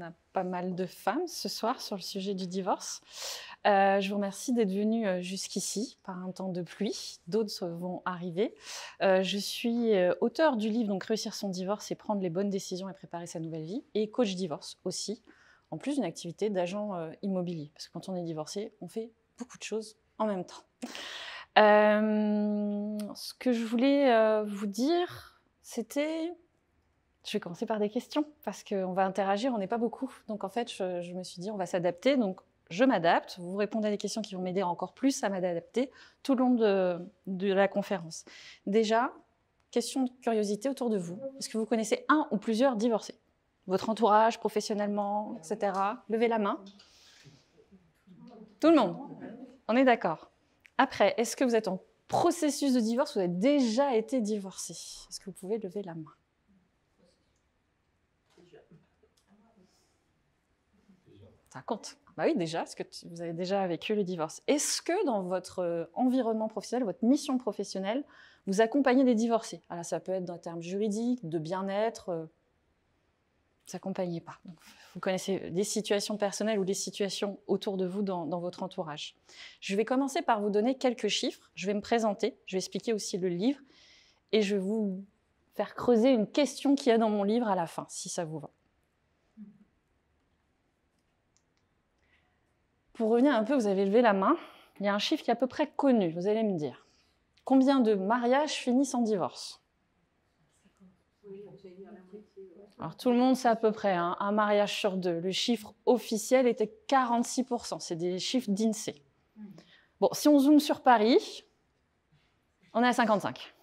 on a pas mal de femmes ce soir sur le sujet du divorce. Euh, je vous remercie d'être venue euh, jusqu'ici par un temps de pluie. D'autres vont arriver. Euh, je suis auteur du livre donc Réussir son divorce et prendre les bonnes décisions et préparer sa nouvelle vie et coach divorce aussi. En plus d'une activité d'agent immobilier parce que quand on est divorcé, on fait beaucoup de choses en même temps. ce que je voulais vous dire, c'était je vais commencer par des questions parce qu'on va interagir, on n'est pas beaucoup. Donc en fait, je, me suis dit, on va s'adapter. Donc je m'adapte. Vous répondez à des questions qui vont m'aider encore plus à m'adapter tout le long de, de, la conférence. Déjà, question de curiosité autour de vous. Est-ce que vous connaissez un ou plusieurs divorcés Votre entourage, professionnellement, etc. Levez la main. Tout le monde. On est d'accord. Après, est-ce que vous êtes en processus de divorce Vous avez déjà été divorcé Est-ce que vous pouvez lever la main Ça compte. Bah oui, déjà, parce que vous avez déjà vécu le divorce. Est-ce que dans votre euh, environnement professionnel, votre mission professionnelle, vous accompagnez des divorcés Alors, ça peut être dans le terme juridique, de bien-être. Euh, vous pas. vous connaissez des situations personnelles ou des situations autour de vous dans, dans votre entourage. Je vais commencer par vous donner quelques chiffres. Je vais me présenter. Je vais expliquer aussi le livre. Et je vais vous faire creuser une question qu'il y a dans mon livre à la fin, si ça vous va. Pour revenir un peu, vous avez levé la main. Il y a un chiffre qui est à peu près connu, vous allez me dire. Combien de mariages finissent en divorce Alors tout le monde sait à peu près, hein. un mariage sur deux. Le chiffre officiel était 46%, c'est des chiffres d'INSEE. Bon, si on zoome sur Paris, on est à 55.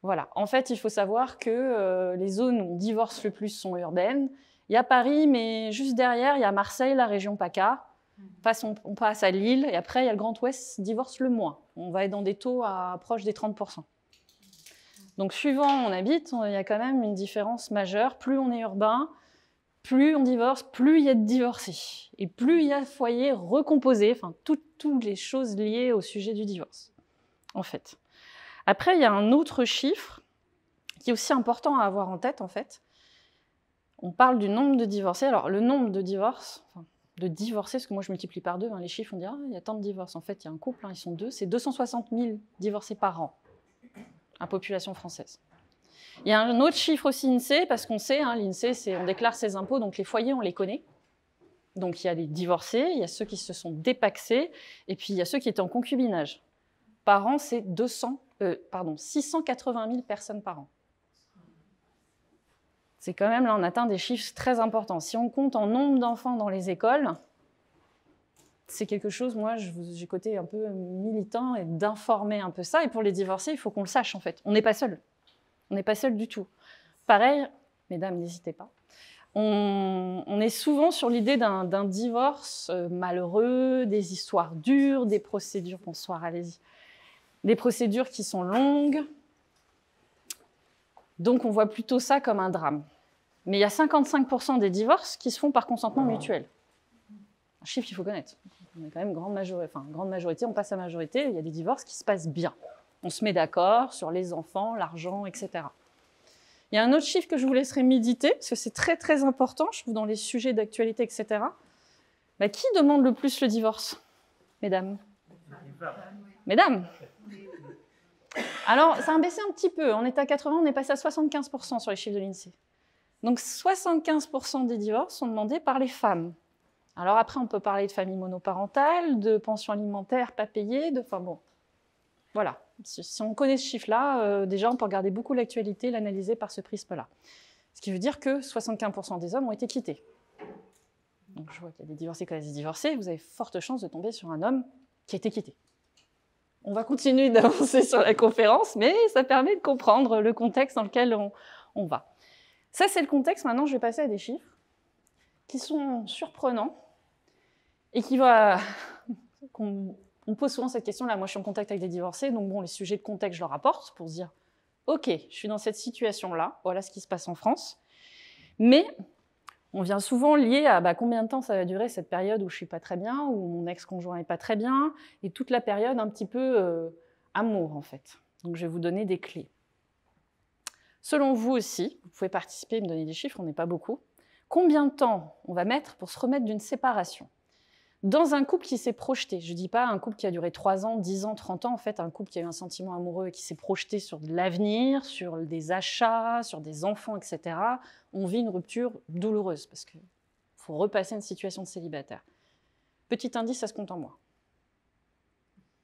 Voilà, en fait, il faut savoir que euh, les zones où on divorce le plus sont urbaines. Il y a Paris, mais juste derrière, il y a Marseille, la région PACA, on, passe à Lille et après, il y a le Grand Ouest divorce le moins. On va être dans des taux à proche des 30%. Donc, suivant où on habite, il y a quand même une différence majeure. Plus on est urbain, plus on divorce, plus il y a de divorcés. Et plus il y a de foyers recomposés, enfin, toutes, les choses liées au sujet du divorce, en fait. Après, il y a un autre chiffre qui est aussi important à avoir en tête, en fait. On parle du nombre de divorcés. Alors, le nombre de divorces, de divorcer, parce que moi je multiplie par deux, hein, les chiffres, on dit ah, il y a tant de divorces. En fait, il y a un couple, hein, ils sont deux, c'est 260 000 divorcés par an, à population française. Il y a un autre chiffre aussi INSEE, parce qu'on sait, hein, l'INSEE, c'est, on déclare ses impôts, donc les foyers, on les connaît. Donc il y a les divorcés, il y a ceux qui se sont dépaxés, et puis il y a ceux qui étaient en concubinage. Par an, c'est 200, euh, pardon, 680 000 personnes par an. C'est quand même là, on atteint des chiffres très importants. Si on compte en nombre d'enfants dans les écoles, c'est quelque chose, moi, j'ai côté un peu militant et d'informer un peu ça. Et pour les divorcés, il faut qu'on le sache, en fait. On n'est pas seul. On n'est pas seul du tout. Pareil, mesdames, n'hésitez pas. On, on, est souvent sur l'idée d'un divorce euh, malheureux, des histoires dures, des procédures, bonsoir, allez-y, des procédures qui sont longues, donc on voit plutôt ça comme un drame. Mais il y a 55% des divorces qui se font par consentement mutuel. Un chiffre qu'il faut connaître. On est quand même grande majorité, enfin grande majorité, on passe à majorité, il y a des divorces qui se passent bien. On se met d'accord sur les enfants, l'argent, etc. Il y a un autre chiffre que je vous laisserai méditer, parce que c'est très très important, je trouve, dans les sujets d'actualité, etc. Bah, qui demande le plus le divorce Mesdames. Mesdames. Alors, ça a baissé un petit peu. On est à 80, on est passé à 75% sur les chiffres de l'INSEE. Donc, 75% des divorces sont demandés par les femmes. Alors après, on peut parler de familles monoparentales, de pensions alimentaires pas payées, de... Enfin bon, voilà. Si on connaît ce chiffre-là, euh, déjà, on peut regarder beaucoup l'actualité, l'analyser par ce prisme-là. Ce qui veut dire que 75% des hommes ont été quittés. Donc je vois qu'il y a des divorcés qui été divorcés, vous avez forte chance de tomber sur un homme qui a été quitté. On va continuer d'avancer sur la conférence, mais ça permet de comprendre le contexte dans lequel on, va. Ça, c'est le contexte. Maintenant, je vais passer à des chiffres qui sont surprenants et qui va... on pose souvent cette question-là. Moi, je suis en contact avec des divorcés, donc bon, les sujets de contexte, je leur apporte pour dire, OK, je suis dans cette situation-là, voilà ce qui se passe en France. Mais on vient souvent lier à bah, combien de temps ça va durer cette période où je suis pas très bien, où mon ex-conjoint n'est pas très bien, et toute la période un petit peu euh, amour en fait. Donc je vais vous donner des clés. Selon vous aussi, vous pouvez participer, me donner des chiffres, on n'est pas beaucoup. Combien de temps on va mettre pour se remettre d'une séparation dans un couple qui s'est projeté. Je ne dis pas un couple qui a duré 3 ans, 10 ans, 30 ans, en fait, un couple qui a eu un sentiment amoureux et qui s'est projeté sur de l'avenir, sur des achats, sur des enfants, etc. On vit une rupture douloureuse parce qu'il faut repasser une situation de célibataire. Petit indice, ça se compte en moi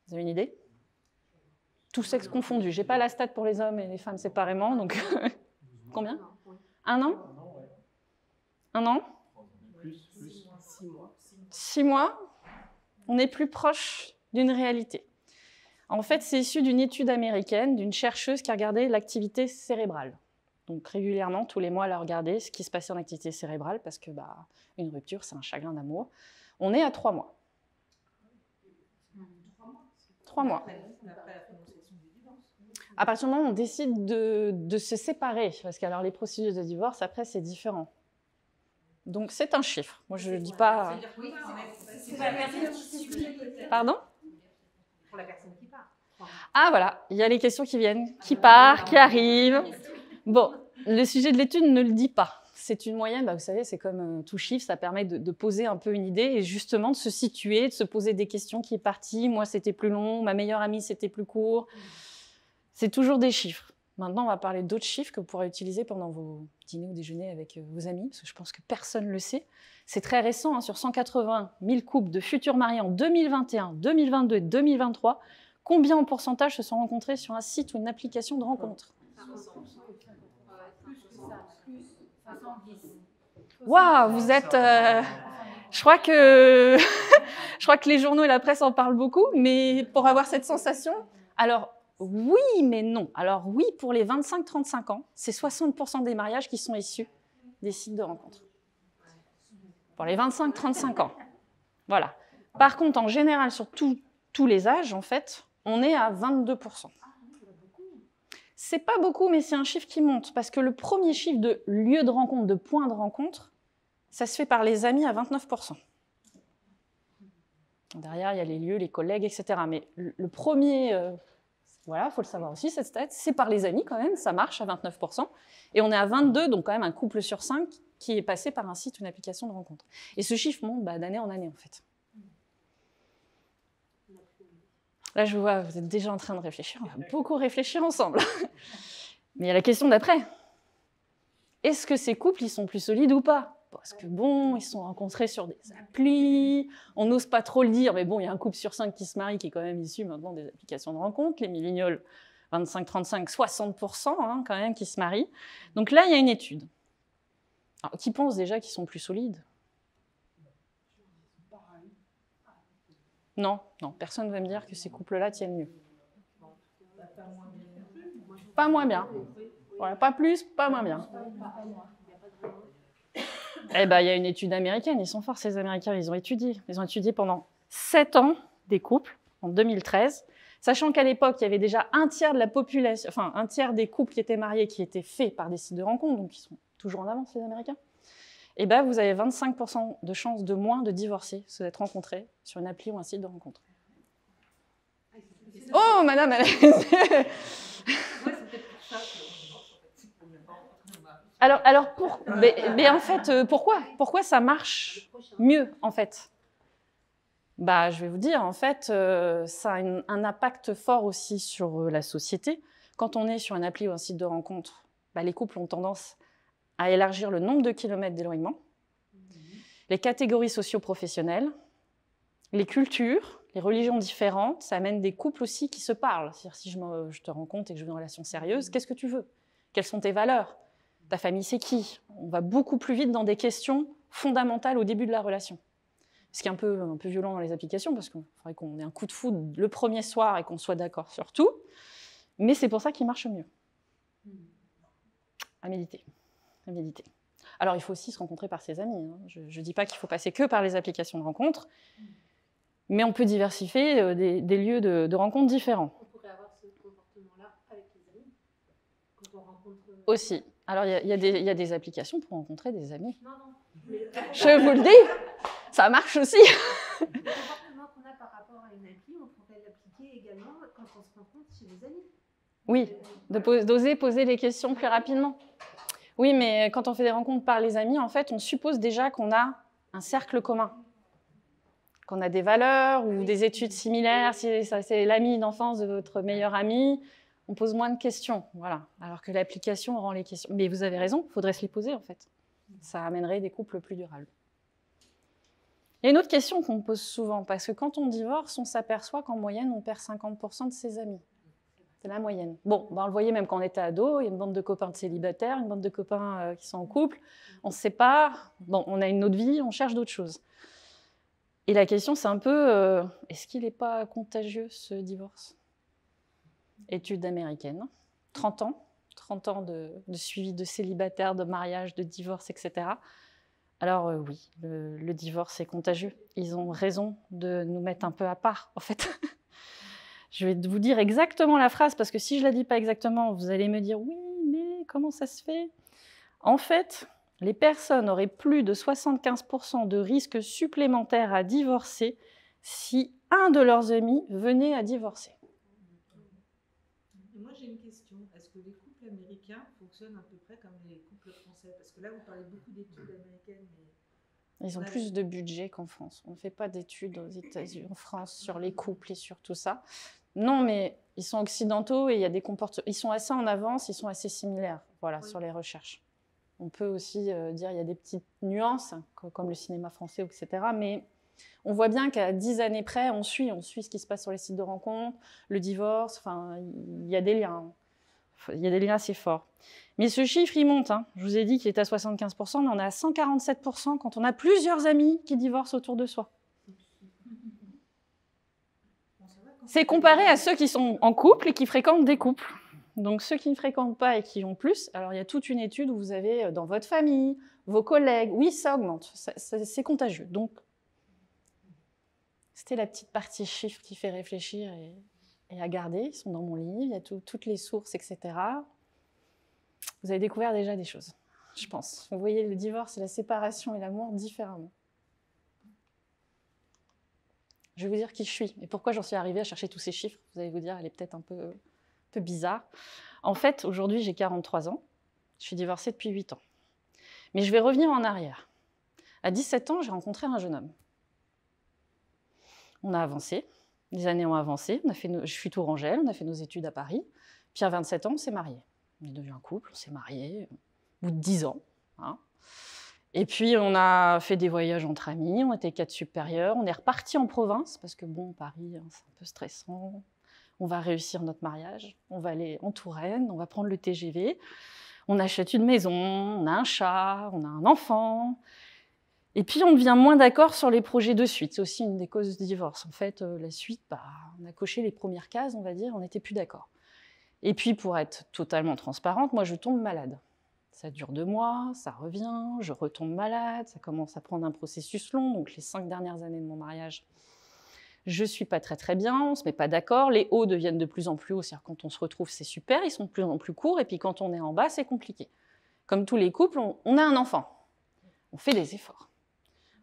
Vous avez une idée Tout sexe confondu. J'ai pas la stat pour les hommes et les femmes séparément, donc combien Un an Un an plus. mois six mois, on est plus proche d'une réalité. En fait, c'est issu d'une étude américaine d'une chercheuse qui a regardé l'activité cérébrale. Donc régulièrement, tous les mois, elle a regardé ce qui se passait en activité cérébrale parce que bah, une rupture, c'est un chagrin d'amour. On est à trois mois. Trois mois. À partir du moment où on décide de, de se séparer, parce que alors les procédures de divorce, après, c'est différent. Donc c'est un chiffre. Moi je ne dis pas. Pardon Pour la personne qui part. Ah voilà, il y a les questions qui viennent, qui part, qui arrive. Bon, le sujet de l'étude ne le dit pas. C'est une moyenne, bah, vous savez, c'est comme euh, tout chiffre, ça permet de, de, poser un peu une idée et justement de se situer, de se poser des questions qui est partie. Moi c'était plus long, ma meilleure amie c'était plus court. C'est toujours des chiffres. Maintenant, on va parler d'autres chiffres que vous pourrez utiliser pendant vos dîners ou déjeuners avec euh, vos amis, parce que je pense que personne ne le sait. C'est très récent, hein, sur 180 000 couples de futurs mariés en 2021, 2022 et 2023, combien en pourcentage se sont rencontrés sur un site ou une application de rencontre Waouh, vous êtes... Euh, je crois que je crois que les journaux et la presse en parlent beaucoup, mais pour avoir cette sensation, alors oui, mais non. Alors oui, pour les 25-35 ans, c'est 60% des mariages qui sont issus des sites de rencontres. Pour les 25-35 ans. Voilà. Par contre, en général, sur tous les âges, en fait, on est à 22%. C'est pas beaucoup, mais c'est un chiffre qui monte, parce que le premier chiffre de lieu de rencontre, de point de rencontre, ça se fait par les amis à 29%. Derrière, il y a les lieux, les collègues, etc. Mais le premier... Euh, voilà, faut le savoir aussi, cette stat, c'est par les amis quand même, ça marche à 29%. Et on est à 22, donc quand même un couple sur 5 qui est passé par un site ou une application de rencontre. Et ce chiffre monte bah, d'année en année en fait. Là, je vois, vous êtes déjà en train de réfléchir, on va beaucoup réfléchir ensemble. Mais il y a la question d'après. Est-ce que ces couples, ils sont plus solides ou pas parce que bon, ils sont rencontrés sur des applis, on n'ose pas trop le dire, mais bon, il y a un couple sur cinq qui se marie qui est quand même issu maintenant des applications de rencontre. les milléniaux, 25, 35, 60% quand même qui se marient. Donc là, il y a une étude. qui pense déjà qu'ils sont plus solides Non, non, personne ne va me dire que ces couples-là tiennent mieux. Pas moins bien. Voilà, pas plus, pas moins bien. Eh bien, il y a une étude américaine. Ils sont forts, ces Américains. Ils ont étudié. Ils ont étudié pendant sept ans des couples, en 2013, sachant qu'à l'époque, il y avait déjà un tiers de la population, enfin, un tiers des couples qui étaient mariés qui étaient faits par des sites de rencontres, donc ils sont toujours en avance, les Américains. Eh bien, vous avez 25% de chances de moins de divorcer si vous êtes rencontrés sur une appli ou un site de rencontre. Ah, oh, madame, elle... Alors, en fait, euh, pourquoi Pourquoi ça marche mieux, en fait bah, Je vais vous dire, en fait, euh, ça a un impact fort aussi sur euh, la société. Quand on est sur une appli ou un site de rencontre, bah, les couples ont tendance à élargir le nombre de kilomètres d'éloignement, les catégories socio-professionnelles, les cultures, les religions différentes. Ça amène des couples aussi qui se parlent. si je, je te rencontre et que je veux une relation sérieuse, qu'est-ce que tu veux Quelles sont tes valeurs ta famille, c'est qui On va beaucoup plus vite dans des questions fondamentales au début de la relation. Ce qui est un peu, un peu violent dans les applications, parce qu'il faudrait qu'on ait un coup de foudre le premier soir et qu'on soit d'accord sur tout. Mais c'est pour ça qu'il marche mieux. À méditer. À méditer. Alors, il faut aussi se rencontrer par ses amis. Hein. Je ne dis pas qu'il faut passer que par les applications de rencontre, mais on peut diversifier euh, des, lieux de, de rencontre différents. On pourrait avoir ce comportement-là avec les amis quand on rencontre. Euh, aussi. Alors, il y, a des applications pour rencontrer des amis. Je vous le dis, ça marche aussi. Le qu'on a par rapport à une on l'appliquer également quand on se rencontre chez amis. Oui, d'oser poser les questions plus rapidement. Oui, mais quand on fait des rencontres par les amis, en fait, on suppose déjà qu'on a un cercle commun, qu'on a des valeurs ou des études similaires. Si c'est l'ami d'enfance de votre meilleur ami, on pose moins de questions, voilà. Alors que l'application rend les questions. Mais vous avez raison, il faudrait se les poser en fait. Ça amènerait des couples plus durables. Il y a une autre question qu'on pose souvent, parce que quand on divorce, on s'aperçoit qu'en moyenne, on perd 50% de ses amis. C'est la moyenne. Bon, ben, on le voyait même quand on était ado, il y a une bande de copains de célibataires, une bande de copains euh, qui sont en couple, on se sépare, bon, on a une autre vie, on cherche d'autres choses. Et la question, c'est un peu, euh, est-ce qu'il n'est pas contagieux ce divorce études américaines, 30 ans, 30 ans de, suivi de célibataires, de mariage, de divorce, etc. Alors euh, oui, le, divorce est contagieux. Ils ont raison de nous mettre un peu à part, en fait. je vais vous dire exactement la phrase, parce que si je la dis pas exactement, vous allez me dire, oui, mais comment ça se fait En fait, les personnes auraient plus de 75% de risque supplémentaire à divorcer si un de leurs amis venait à divorcer. américains fonctionnent à peu près comme les couples français Parce que là, vous parlez beaucoup d'études américaines, mais ils ont plus de budget qu'en France. On ne fait pas d'études aux États-Unis, en France, sur les couples et sur tout ça. Non, mais ils sont occidentaux et il y a des comportements. Ils sont assez en avance, ils sont assez similaires, voilà, sur les recherches. On peut aussi euh, dire il y a des petites nuances, hein, comme le cinéma français, etc. Mais on voit bien qu'à dix années près, on suit, on suit ce qui se passe sur les sites de rencontres, le divorce. Enfin, il y a des liens. Hein. Il y a des liens assez forts. Mais ce chiffre, il monte. Hein. Je vous ai dit qu'il est à 75%, mais on est à 147% quand on a plusieurs amis qui divorcent autour de soi. C'est comparé à ceux qui sont en couple et qui fréquentent des couples. Donc ceux qui ne fréquentent pas et qui ont plus, alors il y a toute une étude où vous avez euh, dans votre famille, vos collègues, oui, ça augmente, c'est contagieux. Donc, c'était la petite partie chiffre qui fait réfléchir et et à garder. Ils sont dans mon livre, il y a toutes les sources, etc. Vous avez découvert déjà des choses, je pense. Vous voyez le divorce, la séparation et l'amour différemment. Je vais vous dire qui je suis et pourquoi j'en suis arrivée à chercher tous ces chiffres. Vous allez vous dire, elle est peut-être un peu, un peu bizarre. En fait, aujourd'hui, j'ai 43 ans. Je suis divorcée depuis 8 ans. Mais je vais revenir en arrière. À 17 ans, j'ai rencontré un jeune homme. On a avancé, les années ont avancé. On a fait Je suis tourangelle, on a fait nos études à Paris. Puis à 27 ans, on s'est mariés. On est devenu un couple, on s'est marié, euh, au bout de 10 ans. Hein. Et puis, on a fait des voyages entre amis, on était quatre supérieurs, on est reparti en province, parce que bon, Paris, hein, c'est un peu stressant. On va réussir notre mariage, on va aller en Touraine, on va prendre le TGV, on achète une maison, on a un chat, on a un enfant. Et puis, on devient moins d'accord sur les projets de suite. C'est aussi une des causes du divorce. En fait, euh, la suite, bah, on a coché les premières cases, on va dire, on n'était plus d'accord. Et puis, pour être totalement transparente, moi, je tombe malade. Ça dure deux mois, ça revient, je retombe malade, ça commence à prendre un processus long. Donc, les cinq dernières années de mon mariage, je suis pas très très bien, on se met pas d'accord, les hauts deviennent de plus en plus hauts, c'est-à-dire quand on se retrouve, c'est super, ils sont de plus en plus courts, et puis quand on est en bas, c'est compliqué. Comme tous les couples, on a un enfant, on fait des efforts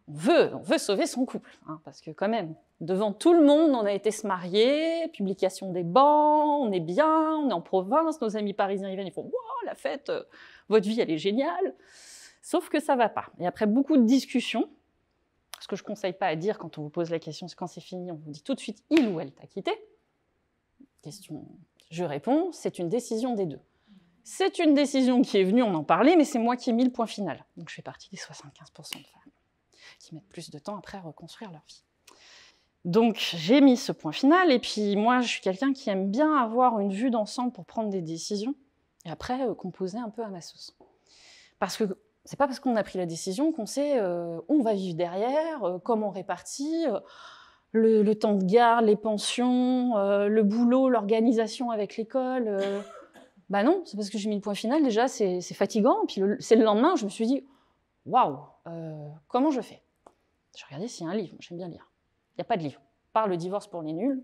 on veut, veut sauver son couple, hein, parce que quand même, devant tout le monde, on a été se marier, publication des bancs, on est bien, on est en province, nos amis parisiens y viennent, ils font wow, la fête, euh, votre vie elle est géniale. Sauf que ça va pas. Et après beaucoup de discussions, ce que je conseille pas à dire quand on vous pose la question, c'est quand c'est fini, on vous dit tout de suite il ou elle t'a quitté. Question, je réponds, c'est une décision des deux. C'est une décision qui est venue, on en parlait, mais c'est moi qui ai mis le point final. Donc je fais partie des 75% de femmes qui mettent plus de temps après à reconstruire leur vie. Donc j'ai mis ce point final, et puis moi je suis quelqu'un qui aime bien avoir une vue d'ensemble pour prendre des décisions, et après euh, composer un peu à ma sauce. Parce que c'est pas parce qu'on a pris la décision qu'on sait où euh, on va vivre derrière, euh, comment on répartit, le, le, temps de garde, les pensions, le boulot, l'organisation avec l'école. Bah non, c'est parce que j'ai mis le point final, déjà c'est fatigant, puis c'est le lendemain, je me suis dit, waouh, euh, comment je fais Je regardais s'il y a un livre, j'aime bien lire. Il n'y a pas de livre, par le divorce pour les nuls,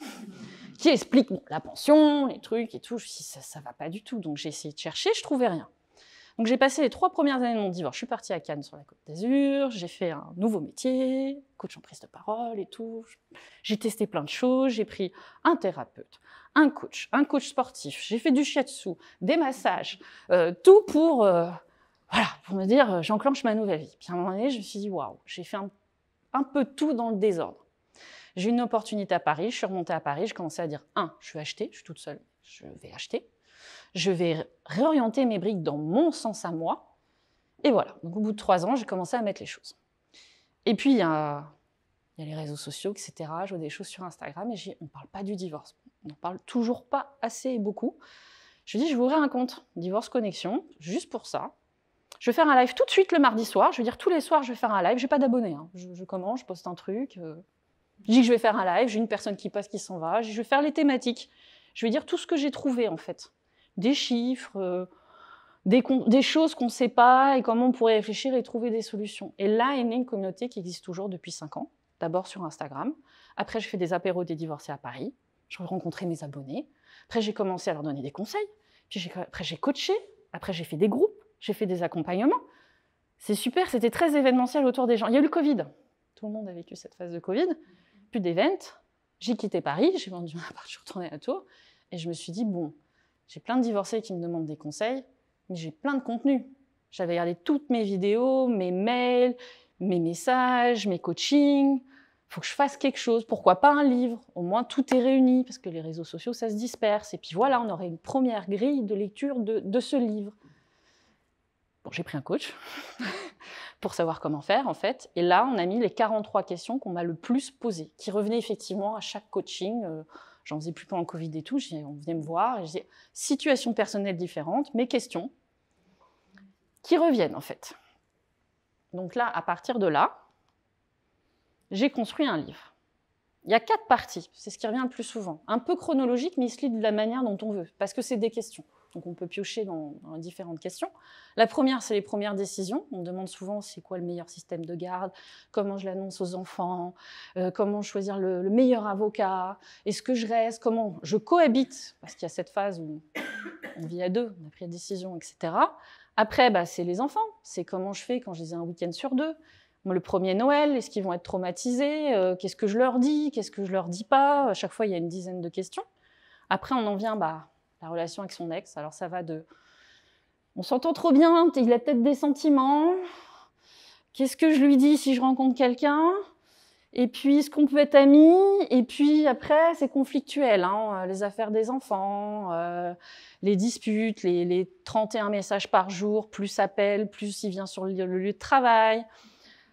qui explique la pension, les trucs et tout. Je ça, ne va pas du tout. Donc j'ai essayé de chercher, je ne trouvais rien. Donc j'ai passé les trois premières années de mon divorce. Je suis partie à Cannes sur la Côte d'Azur, j'ai fait un nouveau métier, coach en prise de parole et tout. J'ai testé plein de choses, j'ai pris un thérapeute, un coach, un coach sportif, j'ai fait du shiatsu, des massages, euh, tout pour euh, voilà, pour me dire, euh, j'enclenche ma nouvelle vie. Puis à un moment donné, je me suis dit, waouh, j'ai fait un, peu tout dans le désordre. J'ai une opportunité à Paris, je suis remontée à Paris, je commençais à dire, un, je vais acheter, je suis toute seule, je vais acheter. Je vais réorienter mes briques dans mon sens à moi. Et voilà, donc au bout de trois ans, j'ai commencé à mettre les choses. Et puis, il y a les réseaux sociaux, etc. Je vois des choses sur Instagram et je on ne parle pas du divorce. On n'en parle toujours pas assez et beaucoup. Je dis, je vous un compte, Divorce Connexion, juste pour ça je vais faire un live tout de suite le mardi soir. Je veux dire, tous les soirs, je vais faire un live. Je n'ai pas d'abonnés. Hein. Je, commence, je poste un truc. Euh. je dis que je vais faire un live. J'ai une personne qui passe, qui s'en va. Je vais faire les thématiques. Je vais dire tout ce que j'ai trouvé, en fait. Des chiffres, euh, des, choses qu'on ne sait pas et comment on pourrait réfléchir et trouver des solutions. Et là est née une communauté qui existe toujours depuis cinq ans. D'abord sur Instagram. Après, je fais des apéros des divorcés à Paris. Je rencontrais mes abonnés. Après, j'ai commencé à leur donner des conseils. Puis après, j'ai coaché. Après, j'ai fait des groupes j'ai fait des accompagnements. C'est super, c'était très événementiel autour des gens. Il y a eu le Covid. Tout le monde a vécu cette phase de Covid. Plus d'événements. J'ai quitté Paris, j'ai vendu mon appart, je suis retournée à Tours. Et je me suis dit, bon, j'ai plein de divorcés qui me demandent des conseils, mais j'ai plein de contenu. J'avais regardé toutes mes vidéos, mes mails, mes messages, mes coachings. Il faut que je fasse quelque chose. Pourquoi pas un livre Au moins, tout est réuni, parce que les réseaux sociaux, ça se disperse. Et puis voilà, on aurait une première grille de lecture de ce livre j'ai pris un coach pour savoir comment faire, en fait. Et là, on a mis les 43 questions qu'on m'a le plus posées, qui revenaient effectivement à chaque coaching. Euh, j'en faisais plus pas en Covid et tout. On venait me voir et je disais situation personnelle différente, mes questions qui reviennent, en fait. Donc là, à partir de là, j'ai construit un livre. Il y a quatre parties, c'est ce qui revient le plus souvent. Un peu chronologique, mais il se lit de la manière dont on veut, parce que c'est des questions. Donc on peut piocher dans, différentes questions. La première, c'est les premières décisions. On demande souvent c'est quoi le meilleur système de garde, comment je l'annonce aux enfants, euh, comment choisir le, meilleur avocat, est-ce que je reste, comment je cohabite, parce qu'il y a cette phase où on vit à deux, on a pris la décision, etc. Après, bah, c'est les enfants, c'est comment je fais quand je les ai un week-end sur deux le premier Noël, est-ce qu'ils vont être traumatisés euh, Qu'est-ce que je leur dis Qu'est-ce que je leur dis pas À chaque fois, il y a une dizaine de questions. Après, on en vient bah, la relation avec son ex. Alors ça va de on s'entend trop bien, il a peut-être des sentiments. Qu'est-ce que je lui dis si je rencontre quelqu'un Et puis, est-ce qu'on peut être amis Et puis, après, c'est conflictuel. Hein, les affaires des enfants, euh, les disputes, les, 31 messages par jour, plus appel, plus il vient sur le, lieu de travail.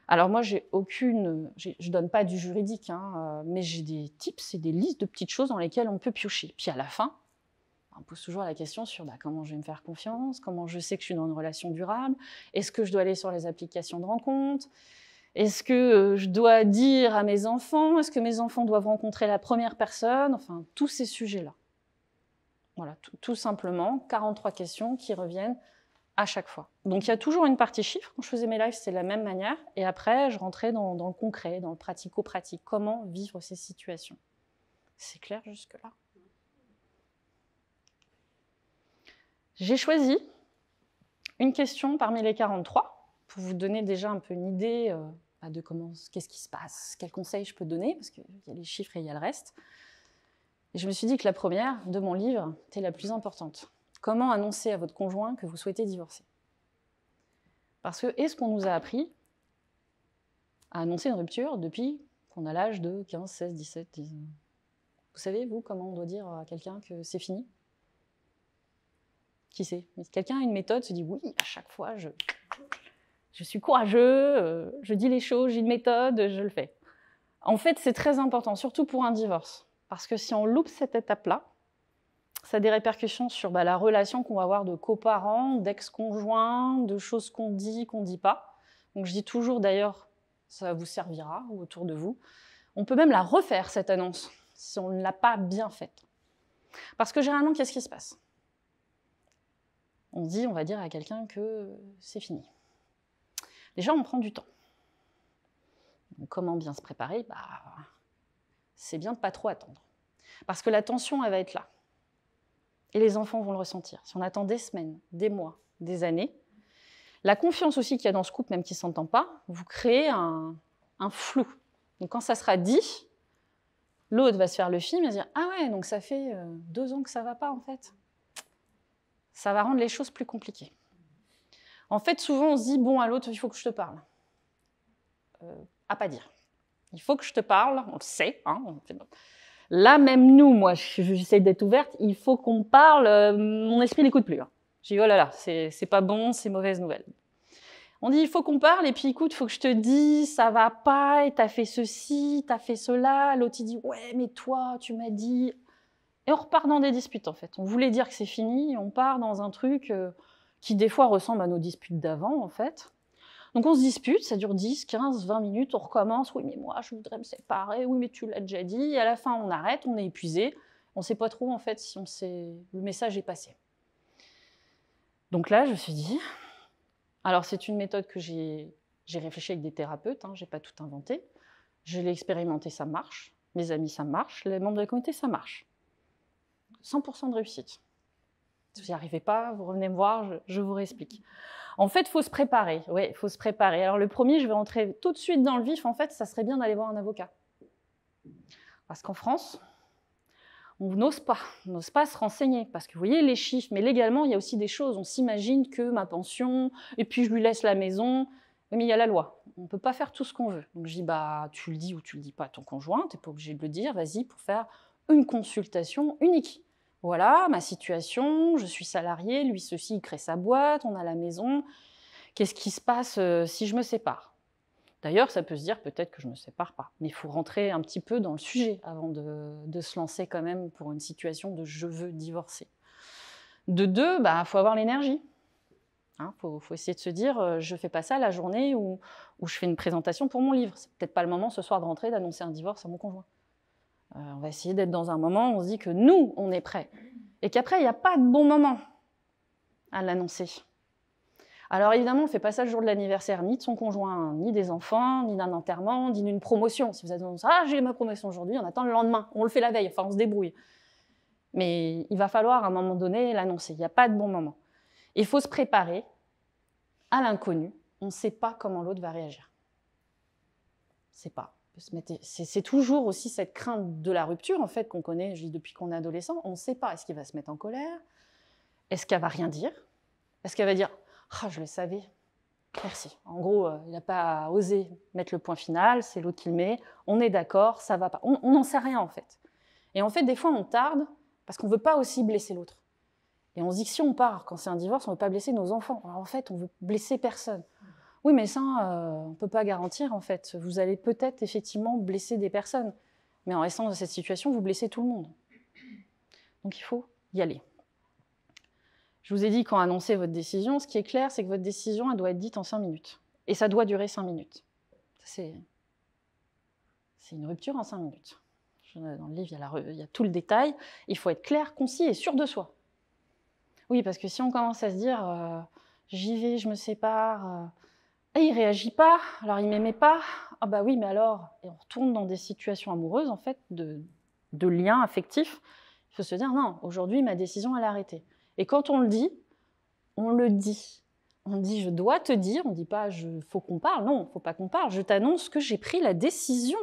Alors moi, j'ai aucune, je donne pas du juridique, hein, euh, mais j'ai des tips et des listes de petites choses dans lesquelles on peut piocher. Puis à la fin, on pose toujours la question sur bah, comment je vais me faire confiance, comment je sais que je suis dans une relation durable, est-ce que je dois aller sur les applications de rencontre, est-ce que euh, je dois dire à mes enfants, est-ce que mes enfants doivent rencontrer la première personne, enfin tous ces sujets-là. Voilà, tout, simplement, 43 questions qui reviennent à chaque fois. Donc il y a toujours une partie chiffre, quand je faisais mes lives c'était de la même manière, et après je rentrais dans, dans le concret, dans le pratico-pratique, comment vivre ces situations. C'est clair jusque-là J'ai choisi une question parmi les 43 pour vous donner déjà un peu une idée euh, bah, de comment, qu'est-ce qui se passe, quels conseils je peux donner, parce qu'il y a les chiffres et il y a le reste. Et je me suis dit que la première de mon livre était la plus importante. Comment annoncer à votre conjoint que vous souhaitez divorcer Parce que est-ce qu'on nous a appris à annoncer une rupture depuis qu'on a l'âge de 15, 16, 17, ans Vous savez, vous, comment on doit dire à quelqu'un que c'est fini qui sait Mais si quelqu'un a une méthode, se dit oui, à chaque fois, je, je suis courageux, euh, je dis les choses, j'ai une méthode, je le fais. En fait, c'est très important, surtout pour un divorce. Parce que si on loupe cette étape-là, ça a des répercussions sur bah, la relation qu'on va avoir de coparents, d'ex-conjoints, de choses qu'on dit, qu'on ne dit pas. Donc je dis toujours d'ailleurs, ça vous servira autour de vous. On peut même la refaire, cette annonce, si on ne l'a pas bien faite. Parce que généralement, qu'est-ce qui se passe on dit, on va dire à quelqu'un que c'est fini. Les gens on prend du temps. comment bien se préparer bah, C'est bien de pas trop attendre. Parce que la tension, elle va être là. Et les enfants vont le ressentir. Si on attend des semaines, des mois, des années, la confiance aussi qu'il y a dans ce couple, même qui ne s'entend pas, vous créez un, flou. Donc quand ça sera dit, l'autre va se faire le film et dire Ah ouais, donc ça fait euh, deux ans que ça va pas en fait ça va rendre les choses plus compliquées. En fait, souvent, on se dit, bon, à l'autre, il faut que je te parle. Euh, à pas dire. Il faut que je te parle, on le sait. Hein, là, même nous, moi, j'essaie d'être ouverte, il faut qu'on parle, euh, mon esprit n'écoute plus. Hein. J'ai dit, oh là là, c'est pas bon, c'est mauvaise nouvelle. On dit, il faut qu'on parle, et puis écoute, il faut que je te dise, ça va pas, et t'as fait ceci, t'as fait cela. L'autre, il dit, ouais, mais toi, tu m'as dit, et on repart dans des disputes, en fait. On voulait dire que c'est fini, on part dans un truc euh, qui, des fois, ressemble à nos disputes d'avant, en fait. Donc on se dispute, ça dure 10, 15, 20 minutes, on recommence. Oui, mais moi, je voudrais me séparer. Oui, mais tu l'as déjà dit. Et à la fin, on arrête, on est épuisé. On ne sait pas trop, en fait, si on sait... le message est passé. Donc là, je me suis dit. Alors, c'est une méthode que j'ai réfléchi avec des thérapeutes, hein, je n'ai pas tout inventé. Je l'ai expérimenté, ça marche. Mes amis, ça marche. Les membres de la communauté, ça marche. 100% de réussite. Si vous n'y arrivez pas, vous revenez me voir, je, vous réexplique. En fait, il faut se préparer. Oui, il faut se préparer. Alors, le premier, je vais entrer tout de suite dans le vif. En fait, ça serait bien d'aller voir un avocat. Parce qu'en France, on n'ose pas, on n'ose pas se renseigner, parce que vous voyez les chiffres, mais légalement, il y a aussi des choses. On s'imagine que ma pension, et puis je lui laisse la maison, mais il y a la loi. On ne peut pas faire tout ce qu'on veut. Donc je dis, bah, tu le dis ou tu le dis pas à ton conjoint, tu n'es pas obligé de le dire, vas-y, pour faire une consultation unique. Voilà ma situation, je suis salarié, lui ceci, il crée sa boîte, on a la maison. Qu'est-ce qui se passe euh, si je me sépare D'ailleurs, ça peut se dire peut-être que je ne me sépare pas, mais il faut rentrer un petit peu dans le sujet avant de, se lancer quand même pour une situation de je veux divorcer. De deux, il bah, faut avoir l'énergie. Il hein, faut, essayer de se dire, euh, je ne fais pas ça la journée où, où, je fais une présentation pour mon livre. C'est peut-être pas le moment ce soir de rentrer, d'annoncer un divorce à mon conjoint. Euh, on va essayer d'être dans un moment où on se dit que nous, on est prêts. Et qu'après, il n'y a pas de bon moment à l'annoncer. Alors évidemment, on ne fait pas ça le jour de l'anniversaire, ni de son conjoint, ni des enfants, ni d'un enterrement, ni d'une promotion. Si vous annoncez Ah, j'ai ma promotion aujourd'hui, on attend le lendemain, on le fait la veille, enfin, on se débrouille. Mais il va falloir à un moment donné l'annoncer. Il n'y a pas de bon moment. Il faut se préparer à l'inconnu. On ne sait pas comment l'autre va réagir. C'est pas. C'est toujours aussi cette crainte de la rupture, en fait, qu'on connaît depuis qu'on est adolescent. On ne sait pas, est-ce qu'il va se mettre en colère Est-ce qu'elle va rien dire Est-ce qu'elle va dire « Ah, je le savais, merci ». En gros, euh, il n'a pas osé mettre le point final, c'est l'autre qui le met, on est d'accord, ça va pas. On n'en sait rien, en fait. Et en fait, des fois, on tarde parce qu'on ne veut pas aussi blesser l'autre. Et on se dit que si on part quand c'est un divorce, on ne veut pas blesser nos enfants. en fait, on veut blesser personne. Oui, mais ça, euh, on ne peut pas garantir, en fait. Vous allez peut-être effectivement blesser des personnes, mais en restant dans cette situation, vous blessez tout le monde. Donc il faut y aller. Je vous ai dit quand annoncer votre décision, ce qui est clair, c'est que votre décision, elle doit être dite en 5 minutes. Et ça doit durer 5 minutes. C'est une rupture en cinq minutes. Dans le livre, il y, a il y a tout le détail. Il faut être clair, concis et sûr de soi. Oui, parce que si on commence à se dire euh, j'y vais, je me sépare, euh, et il réagit pas, alors il m'aimait pas. Ah bah oui, mais alors, et on retourne dans des situations amoureuses, en fait, de, liens affectifs. Il faut se dire, non, aujourd'hui, ma décision, elle est arrêtée. Et quand on le dit, on le dit. On dit, je dois te dire, on dit pas, je, faut qu'on parle. Non, faut pas qu'on parle. Je t'annonce que j'ai pris la décision.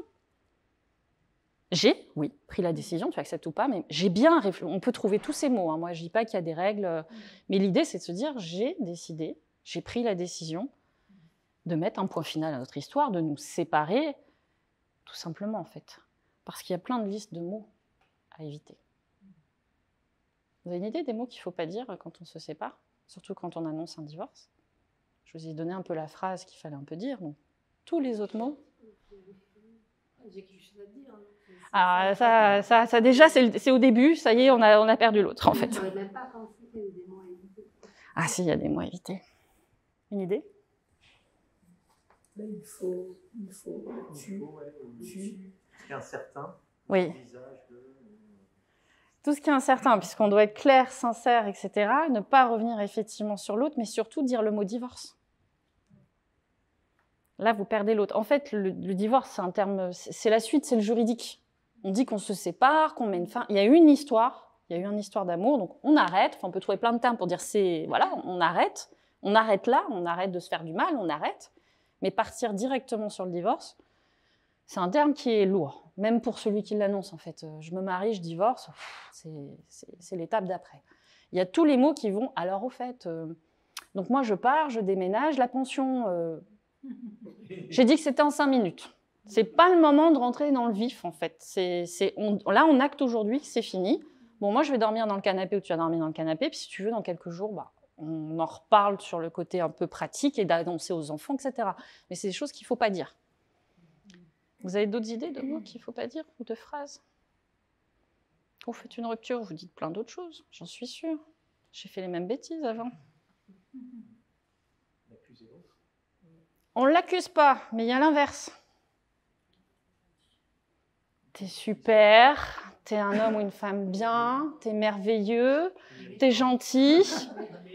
J'ai, oui, pris la décision, tu acceptes ou pas, mais j'ai bien réfléchi. On peut trouver tous ces mots. Hein. Moi, je dis pas qu'il y a des règles, mmh. mais l'idée, c'est de se dire, j'ai décidé, j'ai pris la décision de mettre un point final à notre histoire, de nous séparer, tout simplement en fait. Parce qu'il y a plein de listes de mots à éviter. Vous avez une idée des mots qu'il ne faut pas dire quand on se sépare, surtout quand on annonce un divorce Je vous ai donné un peu la phrase qu'il fallait un peu dire, tous les autres mots. J'ai quelque chose à dire. Hein. Ah, ça, ça, ça, déjà, c'est au début, ça y est, on a, on a perdu l'autre en fait. Même pas pensé y des mots à éviter. Ah si, il y a des mots à éviter. Une idée il faut, il faut, tu, tu. Incertain. Oui. Euh, Tout ce qui est incertain, puisqu'on doit être clair, sincère, etc., ne pas revenir effectivement sur l'autre, mais surtout dire le mot divorce. Là, vous perdez l'autre. En fait, le, divorce, c'est un terme, c'est la suite, c'est le juridique. On dit qu'on se sépare, qu'on met une fin. Il y a eu une histoire, il y a eu une histoire d'amour, donc on arrête. on peut trouver plein de termes pour dire c'est, voilà, on arrête, on arrête là, on arrête de se faire du mal, on arrête. Mais partir directement sur le divorce, c'est un terme qui est lourd, même pour celui qui l'annonce en fait. Euh, je me marie, je divorce, c'est l'étape d'après. Il y a tous les mots qui vont alors au fait. Euh. donc moi je pars, je déménage, la pension. Euh. J'ai dit que c'était en cinq minutes. C'est pas le moment de rentrer dans le vif en fait. là on acte aujourd'hui, que c'est fini. Bon moi je vais dormir dans le canapé ou tu vas dormir dans le canapé. Puis si tu veux dans quelques jours, bah on en reparle sur le côté un peu pratique et d'annoncer aux enfants, etc. Mais c'est des choses qu'il ne faut pas dire. Vous avez d'autres idées de mots qu'il ne faut pas dire ou de phrases vous faites une rupture, vous dites plein d'autres choses, j'en suis sûre. J'ai fait les mêmes bêtises avant. On l'accuse pas, mais il y a l'inverse t'es super, t'es un homme ou une femme bien, t'es merveilleux, t'es gentil,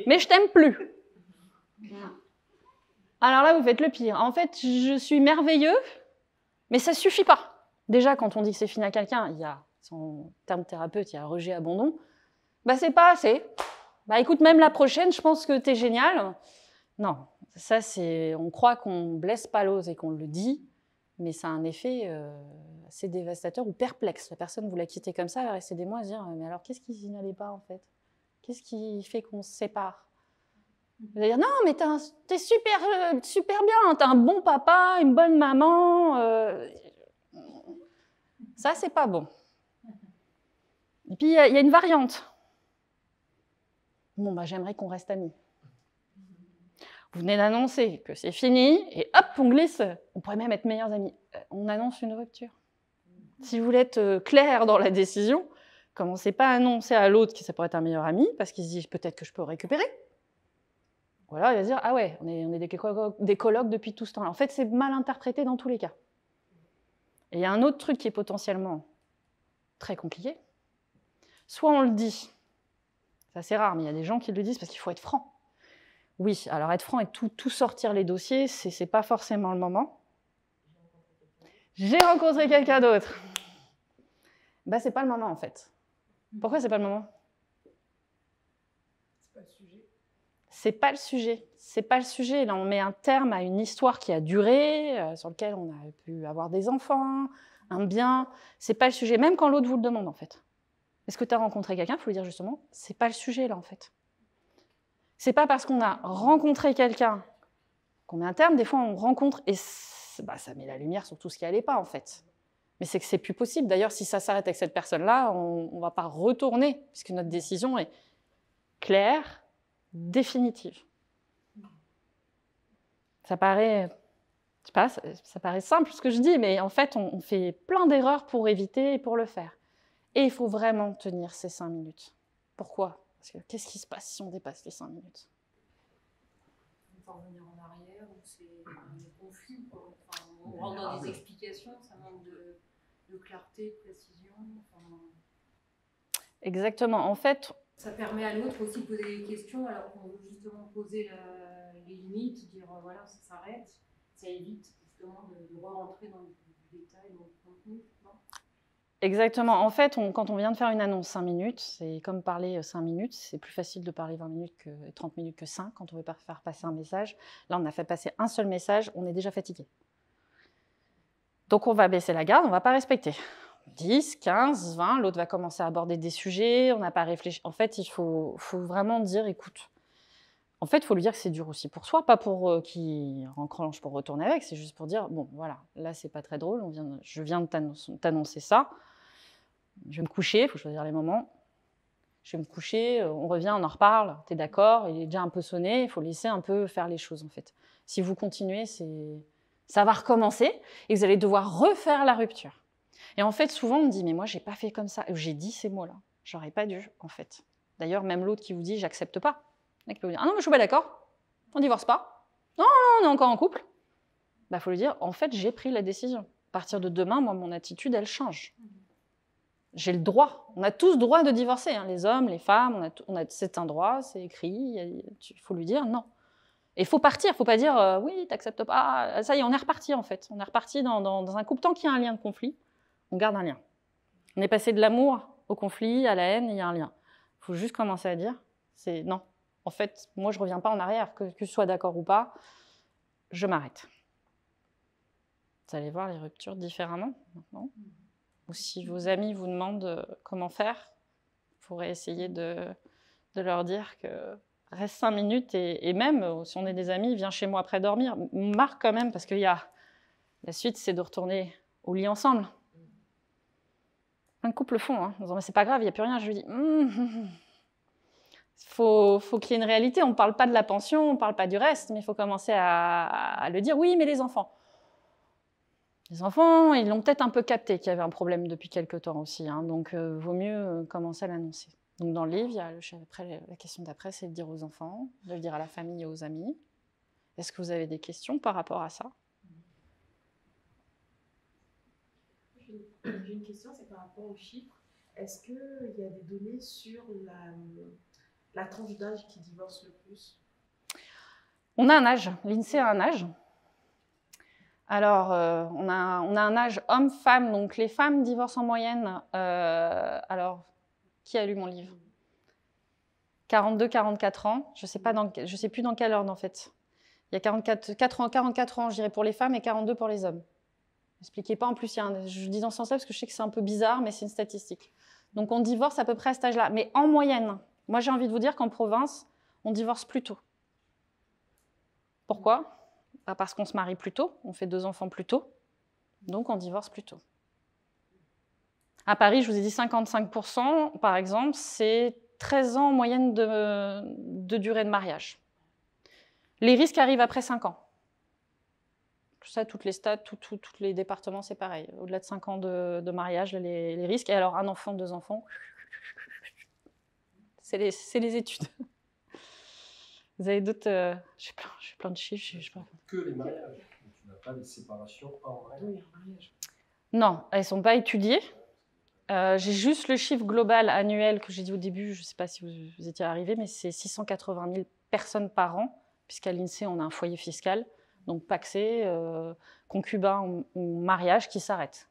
mais je t'aime plus. Alors là, vous faites le pire. En fait, je suis merveilleux, mais ça suffit pas. Déjà, quand on dit que c'est fini à quelqu'un, il y a, son terme thérapeute, il y a rejet, abandon. Bah, c'est pas assez. Bah, écoute, même la prochaine, je pense que t'es génial. Non, ça, c'est, on croit qu'on blesse pas l'ose et qu'on le dit mais ça a un effet euh, assez dévastateur ou perplexe. La personne, vous la quittez comme ça, elle va rester des mois à dire Mais alors, qu'est-ce qui n'allait pas en fait Qu'est-ce qui fait qu'on se sépare Vous allez dire Non, mais t'es super, euh, super bien, hein, t'as un bon papa, une bonne maman. Euh, ça, c'est pas bon. Et puis, il y, a une variante. Bon, bah, j'aimerais qu'on reste amis vous venez d'annoncer que c'est fini, et hop, on glisse, on pourrait même être meilleurs amis. Euh, on annonce une rupture. Si vous voulez être euh, clair dans la décision, commencez pas à annoncer à l'autre que ça pourrait être un meilleur ami, parce qu'il se dit peut-être que je peux récupérer. Ou alors il va se dire Ah ouais, on est, on est des, colocs, depuis tout ce temps-là. En fait, c'est mal interprété dans tous les cas. Et il y a un autre truc qui est potentiellement très compliqué. Soit on le dit, C'est assez rare, mais il y a des gens qui le disent parce qu'il faut être franc. Oui, alors être franc et tout, sortir les dossiers, c'est n'est pas forcément le moment. J'ai rencontré quelqu'un d'autre. Bah, c'est pas le moment en fait. Hmm. Pourquoi c'est pas le moment C'est pas le sujet. C'est pas le sujet. pas le sujet. Là, on met un terme à une histoire qui a duré, euh, sur laquelle on a pu avoir des enfants, un bien. C'est pas le sujet. Même quand l'autre vous le demande en fait. Est-ce que tu as rencontré quelqu'un Il faut lui dire justement, c'est pas le sujet là en fait. C'est pas parce qu'on a rencontré quelqu'un qu'on met un terme. Des fois, on rencontre et bah, ça met la lumière sur tout ce qui n'allait pas, en fait. Mais c'est que c'est plus possible. D'ailleurs, si ça s'arrête avec cette personne-là, on ne va pas retourner, puisque notre décision est claire, définitive. Ça paraît, je sais ça, paraît simple ce que je dis, mais en fait, on fait plein d'erreurs pour éviter et pour le faire. Et il faut vraiment tenir ces cinq minutes. Pourquoi qu'est-ce qui se passe si on dépasse les 5 minutes On peut revenir en arrière, ou c'est mm. confus, on rentre dans des explications, ça manque de, clarté, de précision. Exactement. En fait. Ça permet à l'autre aussi de poser des questions, alors qu'on veut justement poser les limites, dire euh, voilà, ça s'arrête. Ça évite justement de, re-rentrer dans le détail, dans le contenu. Exactement. En fait, quand on vient de faire une annonce 5 minutes, c'est comme parler 5 euh, minutes. C'est plus facile de parler 20 minutes que 30 minutes que 5 quand on veut pas faire passer un message. Là, on a fait passer un seul message, on est déjà fatigué. Donc, on va baisser la garde, on va pas respecter. 10, 15, 20, l'autre va commencer à aborder des sujets, on n'a pas réfléchi. En fait, il faut, vraiment dire, écoute, en fait, il faut lui dire que c'est dur aussi pour soi, pas pour euh, qu'il renclenche pour retourner avec, c'est juste pour dire, bon, voilà, là, c'est pas très drôle, on vient, je viens de t'annoncer ça, je vais me coucher, il faut choisir les moments. Je vais me coucher, euh, on revient, on en reparle, t'es d'accord, il est déjà un peu sonné, il faut laisser un peu faire les choses en fait. Si vous continuez, c'est ça va recommencer et vous allez devoir refaire la rupture. Et en fait, souvent on me dit mais moi j'ai pas fait comme ça, j'ai dit ces mots-là, j'aurais pas dû en fait. D'ailleurs, même l'autre qui vous dit j'accepte pas, qui peut vous dire ah non mais je suis pas d'accord, on divorce pas, non, non on est encore en couple, bah faut lui dire en fait j'ai pris la décision. À partir de demain, moi mon attitude elle change j'ai le droit. On a tous droit de divorcer, hein. les hommes, les femmes, on a, a c'est un droit, c'est écrit, il faut lui dire non. Et il faut partir, il faut pas dire oui, euh, oui, t'acceptes pas. Ah, ah, ça y est, on est reparti en fait. On est reparti dans, un couple. Tant qu'il y a un lien de conflit, on garde un lien. On est passé de l'amour au conflit, à la haine, il y a un lien. Il faut juste commencer à dire c'est non. En fait, moi, je reviens pas en arrière, que, tu sois d'accord ou pas, je m'arrête. Vous allez voir les ruptures différemment maintenant ou si vos amis vous demandent euh, comment faire, vous pourrez essayer de, leur dire que reste cinq minutes et, même euh, si on est des amis, viens chez moi après dormir. Marque quand même parce qu'il y la suite, c'est de retourner au lit ensemble. Un couple fond. Hein. mais c'est pas grave, il n'y a plus rien. Je lui dis, hmm, faut, qu'il y ait une réalité. On ne parle pas de la pension, on ne parle pas du reste, mais il faut commencer à, le dire. Oui, mais les enfants. Les enfants, ils l'ont peut-être un peu capté qu'il y avait un problème depuis quelque temps aussi. Hein. donc, euh, vaut mieux euh, commencer à l'annoncer. Donc, dans le livre, il y a après, la question d'après, c'est de dire aux enfants, de le dire à la famille et aux amis. Est-ce que vous avez des questions par rapport à ça J'ai une question, c'est par rapport aux chiffres. Est-ce qu'il euh, y a des données sur la, la tranche d'âge qui divorce le plus On a un âge. L'INSEE a un âge. Alors, euh, on, a, un âge homme-femme, donc les femmes divorcent en moyenne. Euh, alors, qui a lu mon livre 42-44 ans. Je ne sais, sais plus dans quelle ordre, en fait. Il y a 44, ans, 44 ans, je dirais, pour les femmes et 42 pour les hommes. N'expliquez pas, en plus, je dis dans sens-là parce que je sais que c'est un peu bizarre, mais c'est une statistique. Donc, on divorce à peu près à cet âge-là. Mais en moyenne, moi, j'ai envie de vous dire qu'en province, on divorce plus tôt. Pourquoi pas parce qu'on se marie plus tôt, on fait deux enfants plus tôt, donc on divorce plus tôt. À Paris, je vous ai dit 55%, par exemple, c'est 13 ans en moyenne de, durée de mariage. Les risques arrivent après 5 ans. Tout ça, toutes les stades, tous les départements, c'est pareil. Au-delà de 5 ans de, mariage, les, risques. Et alors, un enfant, deux enfants, c'est les études. Vous avez d'autres. Euh, j'ai plein de chiffres. Que les mariages. Tu n'as pas des séparations par mariage. Non, elles ne sont pas étudiées. Euh, j'ai juste le chiffre global annuel que j'ai dit au début, je ne sais pas si vous, étiez arrivé, mais c'est 680 000 personnes par an, puisqu'à l'INSEE, on a un foyer fiscal, donc paxé, e, euh, concubin ou, mariage qui s'arrête.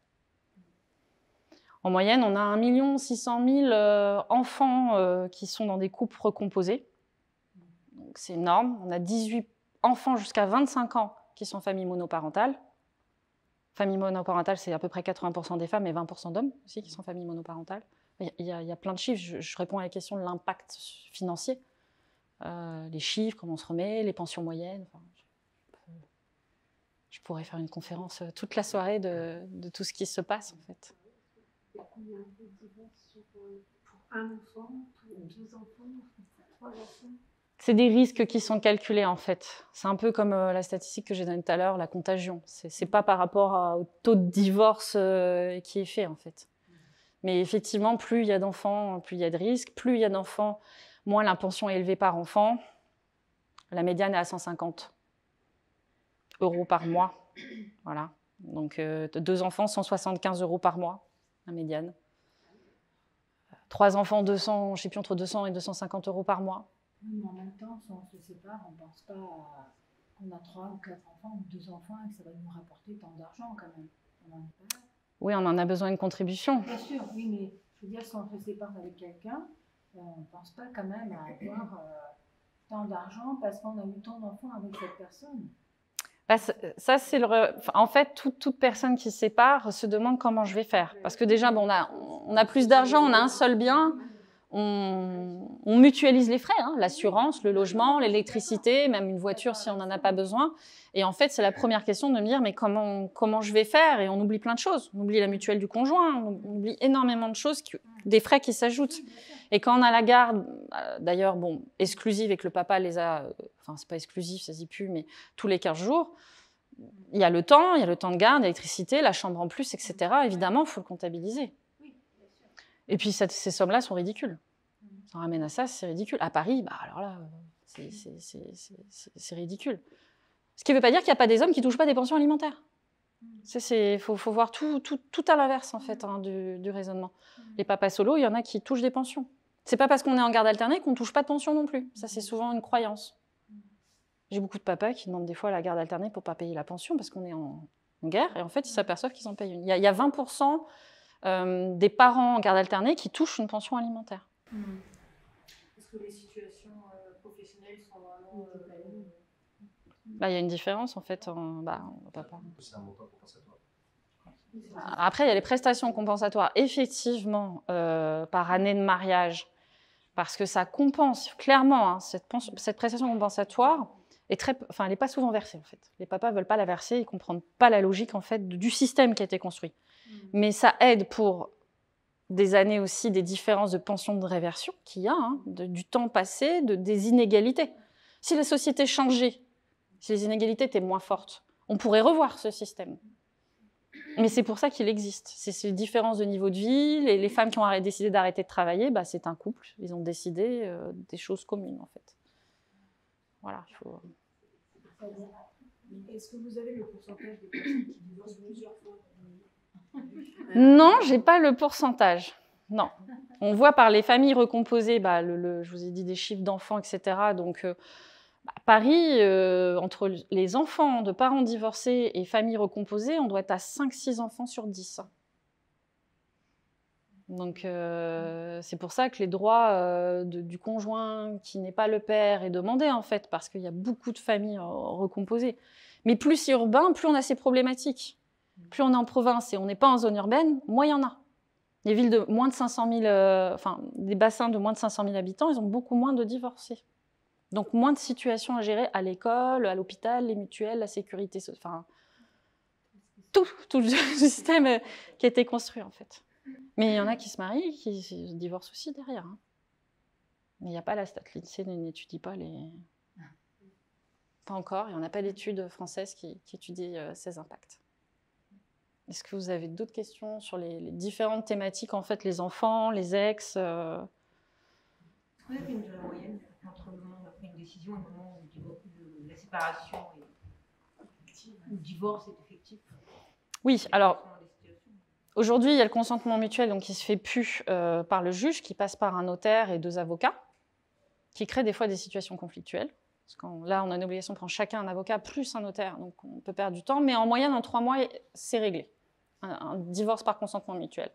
En moyenne, on a 1 600 000 enfants qui sont dans des couples recomposés. Donc c'est énorme. On a 18 enfants jusqu'à 25 ans qui sont familles monoparentales. Famille monoparentale, c'est à peu près 80% des femmes et 20% d'hommes aussi qui sont familles monoparentales. Il y, a, il y a plein de chiffres. Je, réponds à la question de l'impact financier. Euh, les chiffres, comment on se remet, les pensions moyennes. je, pourrais faire une conférence euh, toute la soirée de, tout ce qui se passe en fait. Euh, pour un enfant, pour deux enfants, trois enfants c'est des risques qui sont calculés en fait. C'est un peu comme euh, la statistique que j'ai donnée tout à l'heure, la contagion. C'est pas par rapport au taux de divorce euh, qui est fait en fait. Mais effectivement, plus il y a d'enfants, plus il y a de risques. Plus il y a d'enfants, moins l'impension est élevée par enfant. La médiane est à 150 euros par mois. Voilà. Donc euh, deux enfants, 175 euros par mois, la médiane. Trois enfants, 200, je sais plus, entre 200 et 250 euros par mois. Mais en même temps, si on se sépare, on ne pense pas qu'on a trois ou quatre enfants ou deux enfants et que ça va nous rapporter tant d'argent quand même. Oui, on en a besoin de contribution. Bien sûr, oui, mais je veux dire, si on se sépare avec quelqu'un, euh, on ne pense pas quand même à avoir euh, tant d'argent parce qu'on a eu tant d'enfants avec cette personne. Bah, ça, c'est le. En fait, toute, personne qui se sépare se demande comment je vais faire. Parce que déjà, bon, on, a, on a plus d'argent, on a un seul bien on, mutualise les frais, hein, l'assurance, le logement, l'électricité, même une voiture si on n'en a pas besoin. Et en fait, c'est la première question de me dire, mais comment, comment je vais faire Et on oublie plein de choses. On oublie la mutuelle du conjoint, on oublie énormément de choses, des frais qui s'ajoutent. Et quand on a la garde, euh, d'ailleurs, bon, exclusive et que le papa les a, euh, enfin, c'est pas exclusif, ça ne s'y plus, mais tous les 15 jours, il y a le temps, il y a le temps de garde, l'électricité, la chambre en plus, etc. Évidemment, il faut le comptabiliser. Et puis ces sommes-là sont ridicules. Ça ramène à ça, c'est ridicule. À Paris, bah alors là, c'est ridicule. Ce qui ne veut pas dire qu'il n'y a pas des hommes qui touchent pas des pensions alimentaires. Il faut, faut, voir tout, à l'inverse en fait hein, du, raisonnement. Mm. Les papas solo, il y en a qui touchent des pensions. C'est pas parce qu'on est en garde alternée qu'on touche pas de pension non plus. Ça c'est souvent une croyance. Mm. J'ai beaucoup de papas qui demandent des fois la garde alternée pour pas payer la pension parce qu'on est en, guerre et en fait ils s'aperçoivent qu'ils en payent une. Il il y a 20% euh, des parents en garde alternée qui touchent une pension alimentaire. Est-ce mmh. que les situations euh, professionnelles sont vraiment... Mmh. Euh, bah, il y a une différence en fait. En, bah, C'est un compensatoire. Après, il y a les prestations compensatoires, effectivement, par année de mariage, parce que ça compense clairement hein, cette, prestation compensatoire. Est très, enfin, elle n'est pas souvent versée en fait. Les papas veulent pas la verser, ils comprennent pas la logique en fait du système qui a été construit. Mm. Mais ça aide pour des années aussi des différences de pension de réversion qu'il y a, hein, du temps passé, de, des inégalités. Si la société changeait, si les inégalités étaient moins fortes, on pourrait revoir ce système. Mais c'est pour ça qu'il existe. C'est ces différences de niveau de vie. Les, femmes qui ont décidé d'arrêter de travailler, bah, c'est un couple. Ils ont décidé euh, des choses communes, en fait. Voilà, faut. Euh. Est-ce que vous avez le pourcentage des personnes qui divorcent plusieurs fois non, j'ai pas le pourcentage. Non. On voit par les familles recomposées, bah, je vous ai dit des chiffres d'enfants, etc. Donc, à euh, bah, Paris, euh, entre les enfants de parents divorcés et familles recomposées, on doit être à 5-6 enfants sur 10. Donc, euh, c'est pour ça que les droits du conjoint qui n'est pas le père est demandé, en fait, parce qu'il y a beaucoup de familles recomposées. Mais plus urbain, plus on a ces problématiques. Plus on est en province et on n'est pas en zone urbaine, moins il y en a. Les villes de moins de 500 000, euh, enfin, des bassins de moins de 500 000 habitants, ils ont beaucoup moins de divorcés. Donc moins de situations à gérer à l'école, à l'hôpital, les mutuelles, la sécurité, enfin tout, tout le système euh, qui a été construit en fait. Mais il y en a qui se marient, qui se divorcent aussi derrière. Hein. Mais il n'y a pas la stat lycée n'étudie pas les. Pas encore, il n'y en a pas d'études françaises qui, étudie étudient euh, ces impacts. Est-ce que vous avez d'autres questions sur les, différentes thématiques, en fait, les enfants, les ex euh? Oui, une moyenne entre le moment où on a pris une décision et le moment où la séparation ou hein. le divorce est effectif Oui, alors. Aujourd'hui, il y a le consentement mutuel, donc ne se fait plus euh, par le juge, qui passe par un notaire et deux avocats, qui crée des fois des situations conflictuelles. Parce là, on a une obligation de prendre chacun un avocat plus un notaire, donc on peut perdre du temps. Mais en moyenne, en trois mois, c'est réglé un, divorce par consentement mutuel.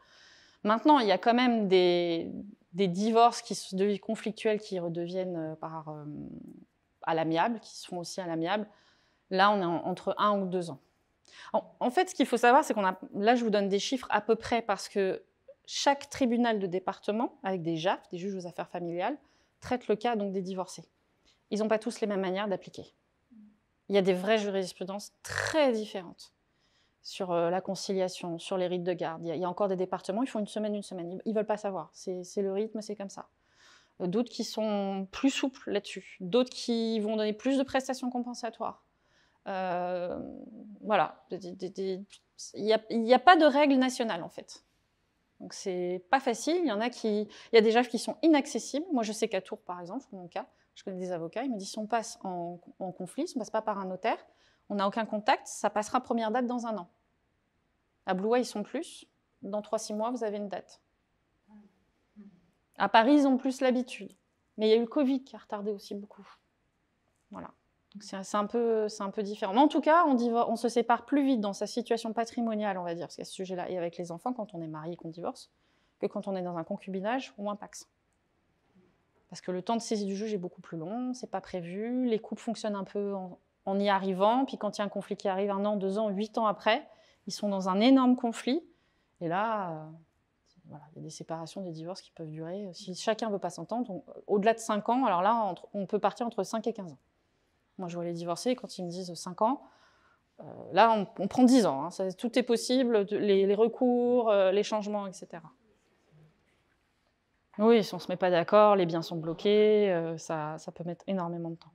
Maintenant, il y a quand même des, divorces qui conflictuels, qui redeviennent euh, euh, à l'amiable, qui font aussi à l'amiable. Là, on est entre un ou deux ans. En, fait, ce qu'il faut savoir, c'est qu'on a. Là, je vous donne des chiffres à peu près parce que chaque tribunal de département, avec des JAF, des juges aux affaires familiales, traite le cas donc des divorcés. Ils n'ont pas tous les mêmes manières d'appliquer. Il y a des vraies jurisprudences très différentes sur euh, la conciliation, sur les rites de garde. Il y, a, encore des départements, ils font une semaine, une semaine. Ils ne veulent pas savoir. C'est le rythme, c'est comme ça. Euh, d'autres qui sont plus souples là-dessus. D'autres qui vont donner plus de prestations compensatoires. Euh, voilà. Il n'y a, pas de règle nationale, en fait. Donc c'est pas facile. Il y en a qui, a des JAF qui sont inaccessibles. Moi, je sais qu'à Tours, par exemple, mon cas, je connais des avocats. Ils me disent si on passe en, conflit, si on passe pas par un notaire, on n'a aucun contact, ça passera première date dans un an. À Blois, ils sont plus. Dans 3-6 mois, vous avez une date. À Paris, ils ont plus l'habitude. Mais il y a eu le Covid qui a retardé aussi beaucoup. Voilà. c'est un, peu, différent. en tout cas, on, se sépare plus vite dans sa situation patrimoniale, on va dire, parce qu'à ce sujet-là, et avec les enfants, quand on est marié et qu'on divorce, que quand on est dans un concubinage ou un pax. Parce que le temps de saisie du juge est beaucoup plus long, c'est pas prévu, les couples fonctionnent un peu en, en y arrivant. Puis quand il y a un conflit qui arrive un an, deux ans, huit ans après, ils sont dans un énorme conflit. Et là, euh, il y a des séparations, des divorces qui peuvent durer. Si chacun ne veut pas s'entendre, au-delà de cinq ans, alors là, on peut partir entre cinq et quinze ans. Moi, je vois les divorcés, quand ils me disent cinq ans, euh, là, on, prend dix ans. Hein. tout est possible, les, recours, euh, les changements, etc. Oui, si on ne se met pas d'accord, les biens sont bloqués, ça peut mettre énormément de temps.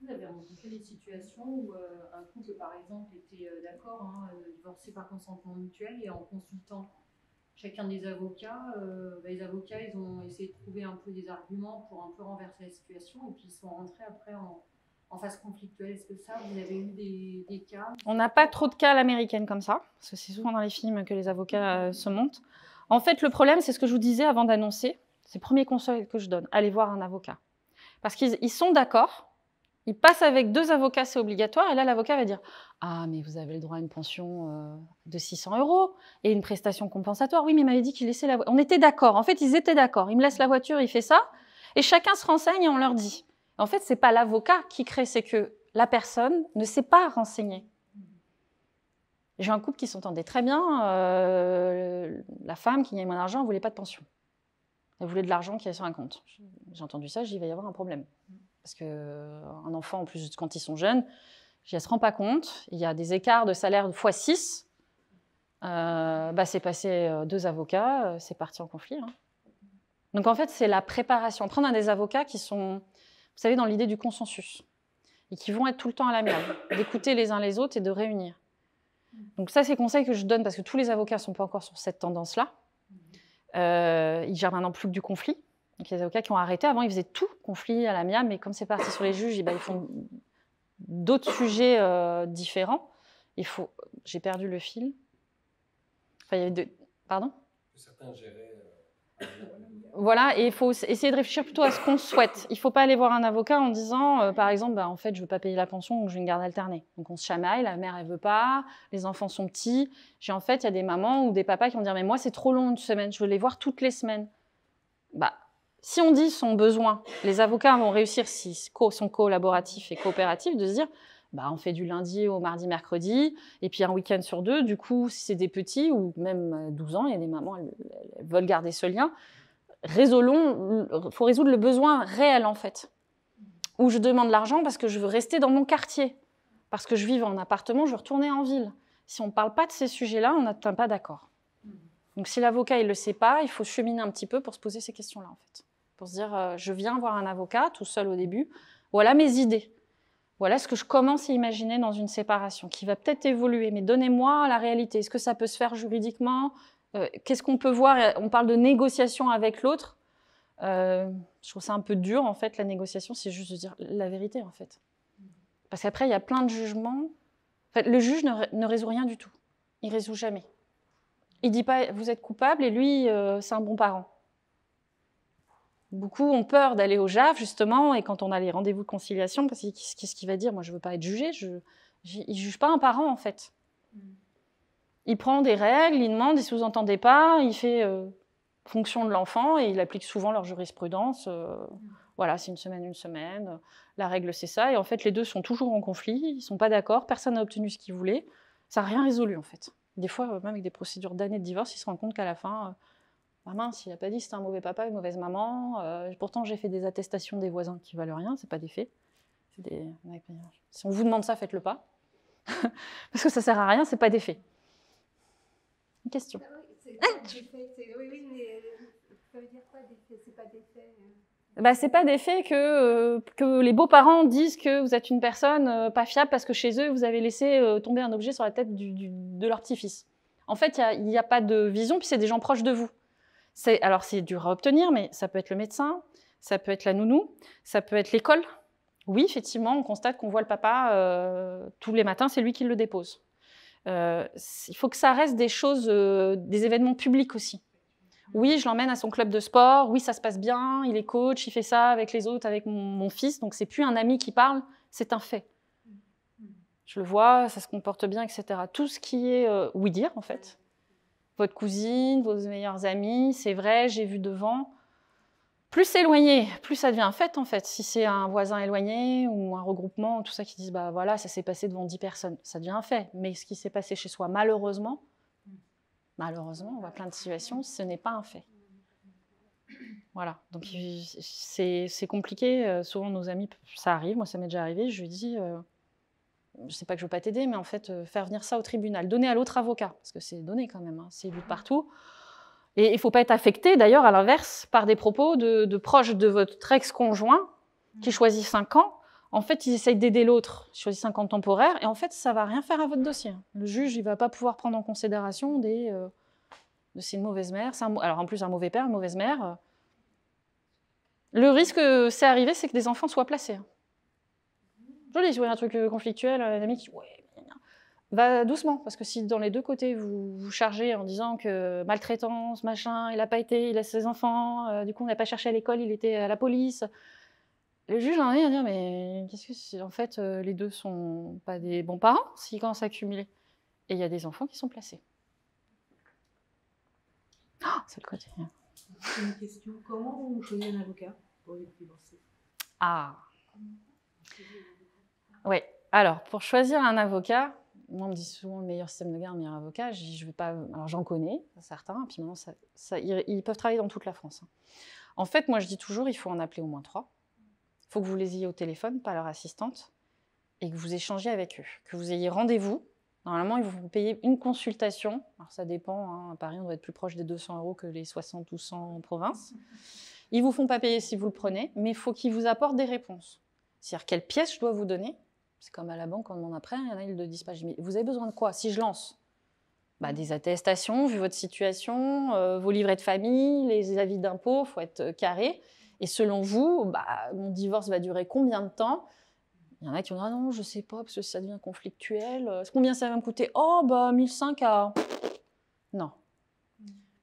vous avez rencontré des situations où euh, un couple, par exemple, était euh, d'accord, hein, euh, divorcé par consentement mutuel, et en consultant chacun des avocats, euh, bah, les avocats, ils ont essayé de trouver un peu des arguments pour un peu renverser la situation, et puis ils sont rentrés après en, en phase conflictuelle. Est-ce que ça, vous avez eu des, des cas On n'a pas trop de cas à l'américaine comme ça, parce que c'est souvent dans les films que les avocats se montent. En fait, le problème, c'est ce que je vous disais avant d'annoncer, c'est le premier conseil que je donne, allez voir un avocat. Parce qu'ils sont d'accord, il passe avec deux avocats, c'est obligatoire. Et là, l'avocat va dire Ah, mais vous avez le droit à une pension euh, de 600 euros et une prestation compensatoire. Oui, mais il m'avait dit qu'il laissait la voiture. On était d'accord. En fait, ils étaient d'accord. Il me laisse la voiture, il fait ça. Et chacun se renseigne et on leur dit. En fait, ce n'est pas l'avocat qui crée, c'est que la personne ne s'est pas renseignée. J'ai un couple qui s'entendait très bien. Euh, la femme qui gagnait moins d'argent ne voulait pas de pension. Elle voulait de l'argent qui est sur un compte. J'ai entendu ça, j'ai vais il va y avoir un problème. Parce qu'un euh, enfant, en plus, quand ils sont jeunes, je ne se rend pas compte. Il y a des écarts de salaire de fois 6. Euh, bah, c'est passé euh, deux avocats, c'est parti en conflit. Hein. Donc en fait, c'est la préparation. Prendre un des avocats qui sont, vous savez, dans l'idée du consensus et qui vont être tout le temps à la merde, d'écouter les uns les autres et de réunir. Donc ça, c'est conseil que je donne parce que tous les avocats ne sont pas encore sur cette tendance-là. ils gèrent maintenant plus que du conflit. Donc il des avocats qui ont arrêté. Avant, ils faisaient tout conflit à la l'amiable, mais comme c'est parti sur les juges, eh ben, ils font d'autres sujets euh, différents. Il faut. J'ai perdu le fil. Enfin, il y avait deux. Pardon. Certains géraient. Euh, voilà, et il faut essayer de réfléchir plutôt à ce qu'on souhaite. Il ne faut pas aller voir un avocat en disant, euh, par exemple, bah, en fait, je ne veux pas payer la pension, donc je veux une garde alternée. Donc on se chamaille, la mère, elle ne veut pas, les enfants sont petits. J'ai en fait, il y a des mamans ou des papas qui vont dire, mais moi, c'est trop long une semaine, je veux les voir toutes les semaines. Bah, si on dit son besoin, les avocats vont réussir, si sont collaboratifs et coopératifs, de se dire bah, on fait du lundi au mardi, mercredi, et puis un week-end sur deux. Du coup, si c'est des petits ou même 12 euh, ans, il y a des mamans, elles, veulent garder ce lien. Résolons, euh, faut résoudre le besoin réel en fait. Ou je demande l'argent parce que je veux rester dans mon quartier, parce que je vis en appartement, je veux retourner en ville. Si on ne parle pas de ces sujets-là, on n'atteint pas d'accord. Mmh. Donc si l'avocat, il ne le sait pas, il faut cheminer un petit peu pour se poser ces questions-là en fait pour se dire euh, je viens voir un avocat tout seul au début, voilà mes idées. Voilà ce que je commence à imaginer dans une séparation qui va peut-être évoluer, mais donnez-moi la réalité. Est-ce que ça peut se faire juridiquement euh, Qu'est-ce qu'on peut voir On parle de négociation avec l'autre. Euh, je trouve ça un peu dur en fait, la négociation, c'est juste de dire la vérité en fait. Parce qu'après, il y a plein de jugements. le juge ne, résout rien du tout. Il résout jamais. Il dit pas vous êtes coupable et lui, c'est un bon parent. Beaucoup ont peur d'aller au JAF, justement, et quand on a les rendez-vous de conciliation, parce qu'est-ce qu'il va dire Moi, je ne veux pas être jugé. il ne juge pas un parent, en fait. Mm. Il prend des règles, il demande, il ne sous-entendait pas, il fait euh, fonction de l'enfant, et il applique souvent leur jurisprudence. Euh, mm. voilà, c'est une semaine, une semaine. Euh, la règle, c'est ça. Et en fait, les deux sont toujours en conflit, ils ne sont pas d'accord, personne n'a obtenu ce qu'il voulait. Ça n'a rien résolu, en fait. Des fois, même avec des procédures d'années de divorce, ils se rendent compte qu'à la fin, maman, bah mince, il n'a pas dit c'était un mauvais papa, une mauvaise maman. Euh, pourtant, j'ai fait des attestations des voisins qui valent rien, c'est pas des faits. Si on vous demande ça, faites-le pas. Parce que ça sert à rien, c'est pas des faits. Une question. mais ah ah pas des faits bah, c'est pas des faits euh, que, les beaux-parents disent que vous êtes une personne euh, pas fiable parce que chez eux, vous avez laissé tomber un objet sur la tête de leur petit-fils. En fait, il n'y a, a, pas de vision, puis c'est des gens proches de vous alors c'est dur à obtenir, mais ça peut être le médecin, ça peut être la nounou, ça peut être l'école. Oui, effectivement, on constate qu'on voit le papa euh, tous les matins, c'est lui qui le dépose. Euh, il faut que ça reste des choses, euh, des événements publics aussi. Oui, je l'emmène à son club de sport, oui, ça se passe bien, il est coach, il fait ça avec les autres, avec mon, fils, donc c'est plus un ami qui parle, c'est un fait. Je le vois, ça se comporte bien, etc. Tout ce qui est oui dire, en fait, votre cousine, vos meilleurs amis, c'est vrai, j'ai vu devant. Plus éloigné, plus ça devient un fait en fait. Si c'est un voisin éloigné ou un regroupement, tout ça qui disent bah voilà, ça s'est passé devant dix personnes, ça devient un fait. Mais ce qui s'est passé chez soi, malheureusement, malheureusement, on voit plein de situations, ce n'est pas un fait. Voilà, donc c'est compliqué. Euh, souvent, nos amis, ça arrive, moi ça m'est déjà arrivé, je lui dis euh, je sais pas que je veux pas t'aider, mais en fait, euh, faire venir ça au tribunal, donner à l'autre avocat, parce que c'est donné quand même, hein, c'est de partout. Et il faut pas être affecté, d'ailleurs, à l'inverse, par des propos de, proches de votre ex-conjoint qui choisit 5 ans. En fait, ils essayent d'aider l'autre, ils choisissent 5 ans temporaire, et en fait, ça va rien faire à votre dossier. Le juge, il va pas pouvoir prendre en considération des. Euh, c'est une mauvaise mère, alors en plus, un mauvais père, une mauvaise mère. Le risque, euh, c'est arrivé, c'est que des enfants soient placés. Hein. Si vous avez un truc euh, conflictuel, un ami qui ouais, va doucement, parce que si dans les deux côtés vous vous chargez en disant que maltraitance, machin, il n'a pas été, il a ses enfants, euh, du coup on n'a pas cherché à l'école, il était à la police, le juge en est à dire mais qu'est-ce que c'est En fait, euh, les deux sont pas des bons parents s'ils si commencent à cumuler. Et il y a des enfants qui sont placés. Ah, c'est le côté. Hein. Une question comment vous choisissez un avocat pour les divorcer Ah. Oui. Alors, pour choisir un avocat, moi, on me dit souvent le meilleur système de garde, meilleur avocat. Je pas. Alors, j'en connais certains, puis maintenant, ils, peuvent travailler dans toute la France. Hein. En fait, moi, je dis toujours, il faut en appeler au moins trois. Il faut que vous les ayez au téléphone, pas leur assistante, et que vous échangez avec eux, que vous ayez rendez-vous. Normalement, ils vont payer une consultation. Alors, ça dépend. Hein. À Paris, on doit être plus proche des 200 euros que les 60 ou 100 en province. Ils ne vous font pas payer si vous le prenez, mais il faut qu'ils vous apportent des réponses. C'est-à-dire, quelle pièce je dois vous donner c'est comme à la banque, on demande après, il y en a, ils le disent pas. vous avez besoin de quoi Si je lance bah, Des attestations, vu votre situation, euh, vos livrets de famille, les avis d'impôts, faut être euh, carré. Et selon vous, bah, mon divorce va durer combien de temps Il y en a qui vont dire ah non, je sais pas, parce que ça devient conflictuel. Euh, combien ça va me coûter Oh, bah 1005 à. Non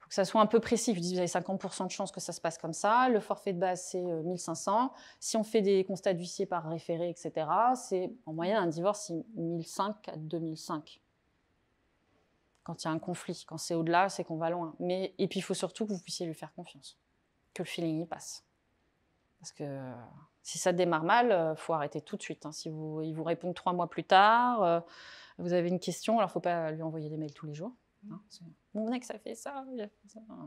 que ça soit un peu précis. Je vous avez 50% de chance que ça se passe comme ça. Le forfait de base, c'est 1500. Euh, si on fait des constats d'huissier par référé, etc., c'est en moyenne un divorce, 1005 à 2005. Quand il y a un conflit, quand c'est au-delà, c'est qu'on va loin. Mais, et puis, il faut surtout que vous puissiez lui faire confiance, que le feeling y passe. Parce que si ça démarre mal, il euh, faut arrêter tout de suite. Hein. Si vous, il vous répond trois mois plus tard, euh, vous avez une question, alors il ne faut pas lui envoyer des mails tous les jours. Hein mon ex que ça, fait ça.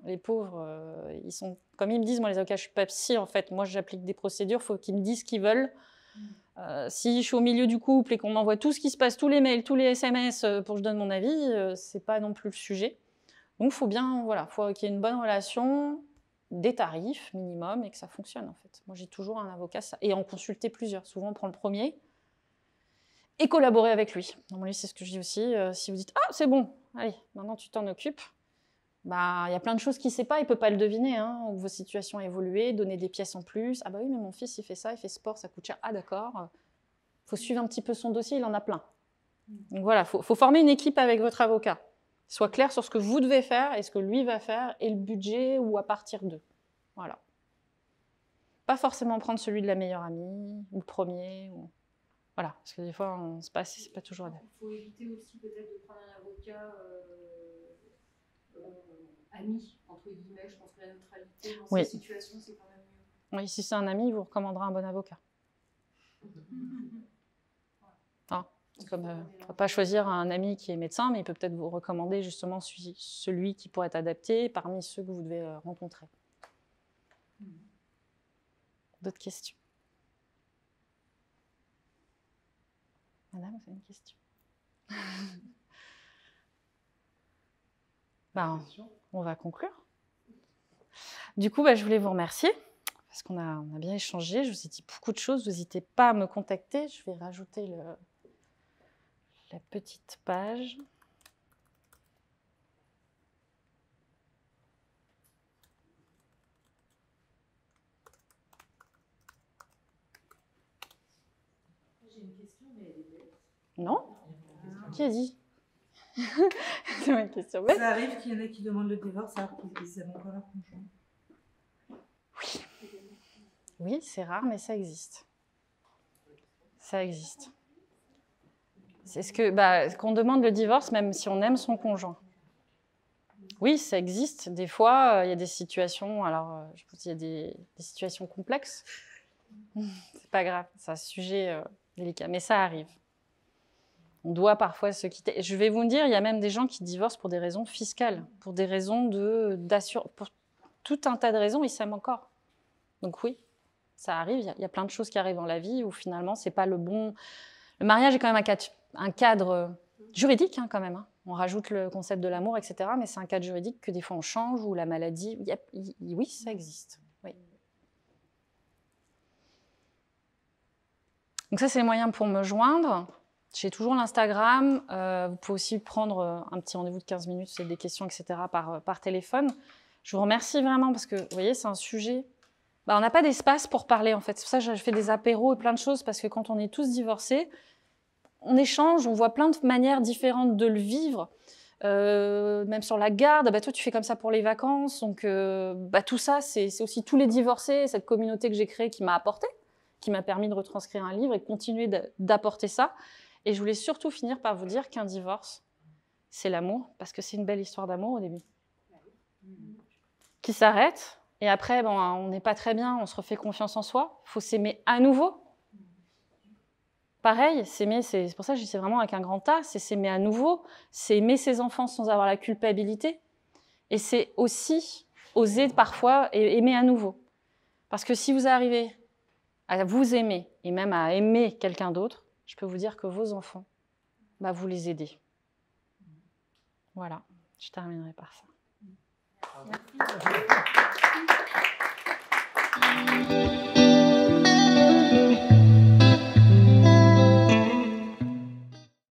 Les pauvres, euh, ils sont, comme ils me disent, moi les avocats, je suis pas psy en fait. Moi, j'applique des procédures, faut qu'ils me disent ce qu'ils veulent. Mm. Euh, si je suis au milieu du couple et qu'on m'envoie tout ce qui se passe, tous les mails, tous les SMS euh, pour que je donne mon avis, c'est pas non plus le sujet. Donc, faut bien, voilà, faut qu'il y ait une bonne relation, des tarifs minimum et que ça fonctionne en fait. Moi, j'ai toujours un avocat et en consulter plusieurs. Souvent, on prend le premier et collaborer avec lui. Normalement, c'est ce que je dis aussi. si vous dites ah c'est bon, allez, maintenant tu t'en occupes. Bah, il y a plein de choses qu'il ne sait pas, il ne peut pas le deviner. Hein, vos situations évoluent, donner des pièces en plus. Ah bah oui, mais mon fils, il fait ça, il fait sport, ça coûte cher. Ah d'accord, faut suivre un petit peu son dossier, il en a plein. Donc voilà, il faut, former une équipe avec votre avocat. Soit clair sur ce que vous devez faire et ce que lui va faire et le budget ou à partir d'eux. Voilà. Pas forcément prendre celui de la meilleure amie ou le premier. Ou... Voilà, parce que des fois, on se passe, c'est pas toujours. Il faut éviter aussi peut-être de prendre un avocat euh, euh, ami, entre guillemets. Je pense que la neutralité dans oui. cette situation, c'est quand même mieux. Oui, si c'est un ami, il vous recommandera un bon avocat. Ah, comme euh, on ne pas choisir un ami qui est médecin, mais il peut peut-être vous recommander justement celui qui pourrait être adapté parmi ceux que vous devez rencontrer. Hmm. D'autres questions Madame, c'est une question bah, On va conclure. Du coup, bah, je voulais vous remercier parce qu'on a, bien échangé. Je vous ai dit beaucoup de choses. N'hésitez pas à me contacter. Je vais rajouter la petite page. Non Qui a dit C'est ma question. Ça arrive qu'il y en ait qui demandent le divorce alors qu'ils n'aiment pas leur conjoint. Oui. Oui, c'est rare, mais ça existe. Ça existe. C'est ce que bah, qu'on demande le divorce, même si on aime son conjoint. Oui, ça existe. Des fois, euh, il y a des situations. Alors, euh, je pense qu'il y a des, situations complexes. c'est pas grave, c'est un sujet euh, délicat, mais ça arrive on doit parfois se quitter. Je vais vous dire, il y a même des gens qui divorcent pour des raisons fiscales, pour des raisons de pour tout un tas de raisons, ils s'aiment encore. Donc oui, ça arrive. Il y, a plein de choses qui arrivent dans la vie où finalement c'est pas le bon. Le mariage est quand même un cadre, juridique hein, quand même. Hein. On rajoute le concept de l'amour, etc. Mais c'est un cadre juridique que des fois on change ou la maladie. oui, ça existe. Donc ça c'est les moyens pour me joindre. J'ai toujours l'Instagram. Euh, vous pouvez aussi prendre euh, un petit rendez-vous de 15 minutes, c'est des questions, etc., par, euh, par téléphone. Je vous remercie vraiment parce que, vous voyez, c'est un sujet. Bah, on n'a pas d'espace pour parler, en fait. C'est pour ça que je fais des apéros et plein de choses parce que quand on est tous divorcés, on échange, on voit plein de manières différentes de le vivre. même sur la garde, ah bah, toi tu fais comme ça pour les vacances, donc bah, tout ça c'est aussi tous les divorcés, cette communauté que j'ai créée qui m'a apporté, qui m'a permis de retranscrire un livre et continuer d'apporter ça. Et je voulais surtout finir par vous dire qu'un divorce, c'est l'amour, parce que c'est une belle histoire d'amour au début. Qui s'arrête, et après, bon, on n'est pas très bien, on se refait confiance en soi, Il faut s'aimer à nouveau. Pareil, s'aimer, c'est pour ça que je dis vraiment avec un grand A, c'est s'aimer à nouveau, c'est aimer ses enfants sans avoir la culpabilité, et c'est aussi oser parfois aimer à nouveau. Parce que si vous arrivez à vous aimer, et même à aimer quelqu'un d'autre, je peux vous dire que vos enfants, bah, vous les aidez. Voilà, je terminerai par ça.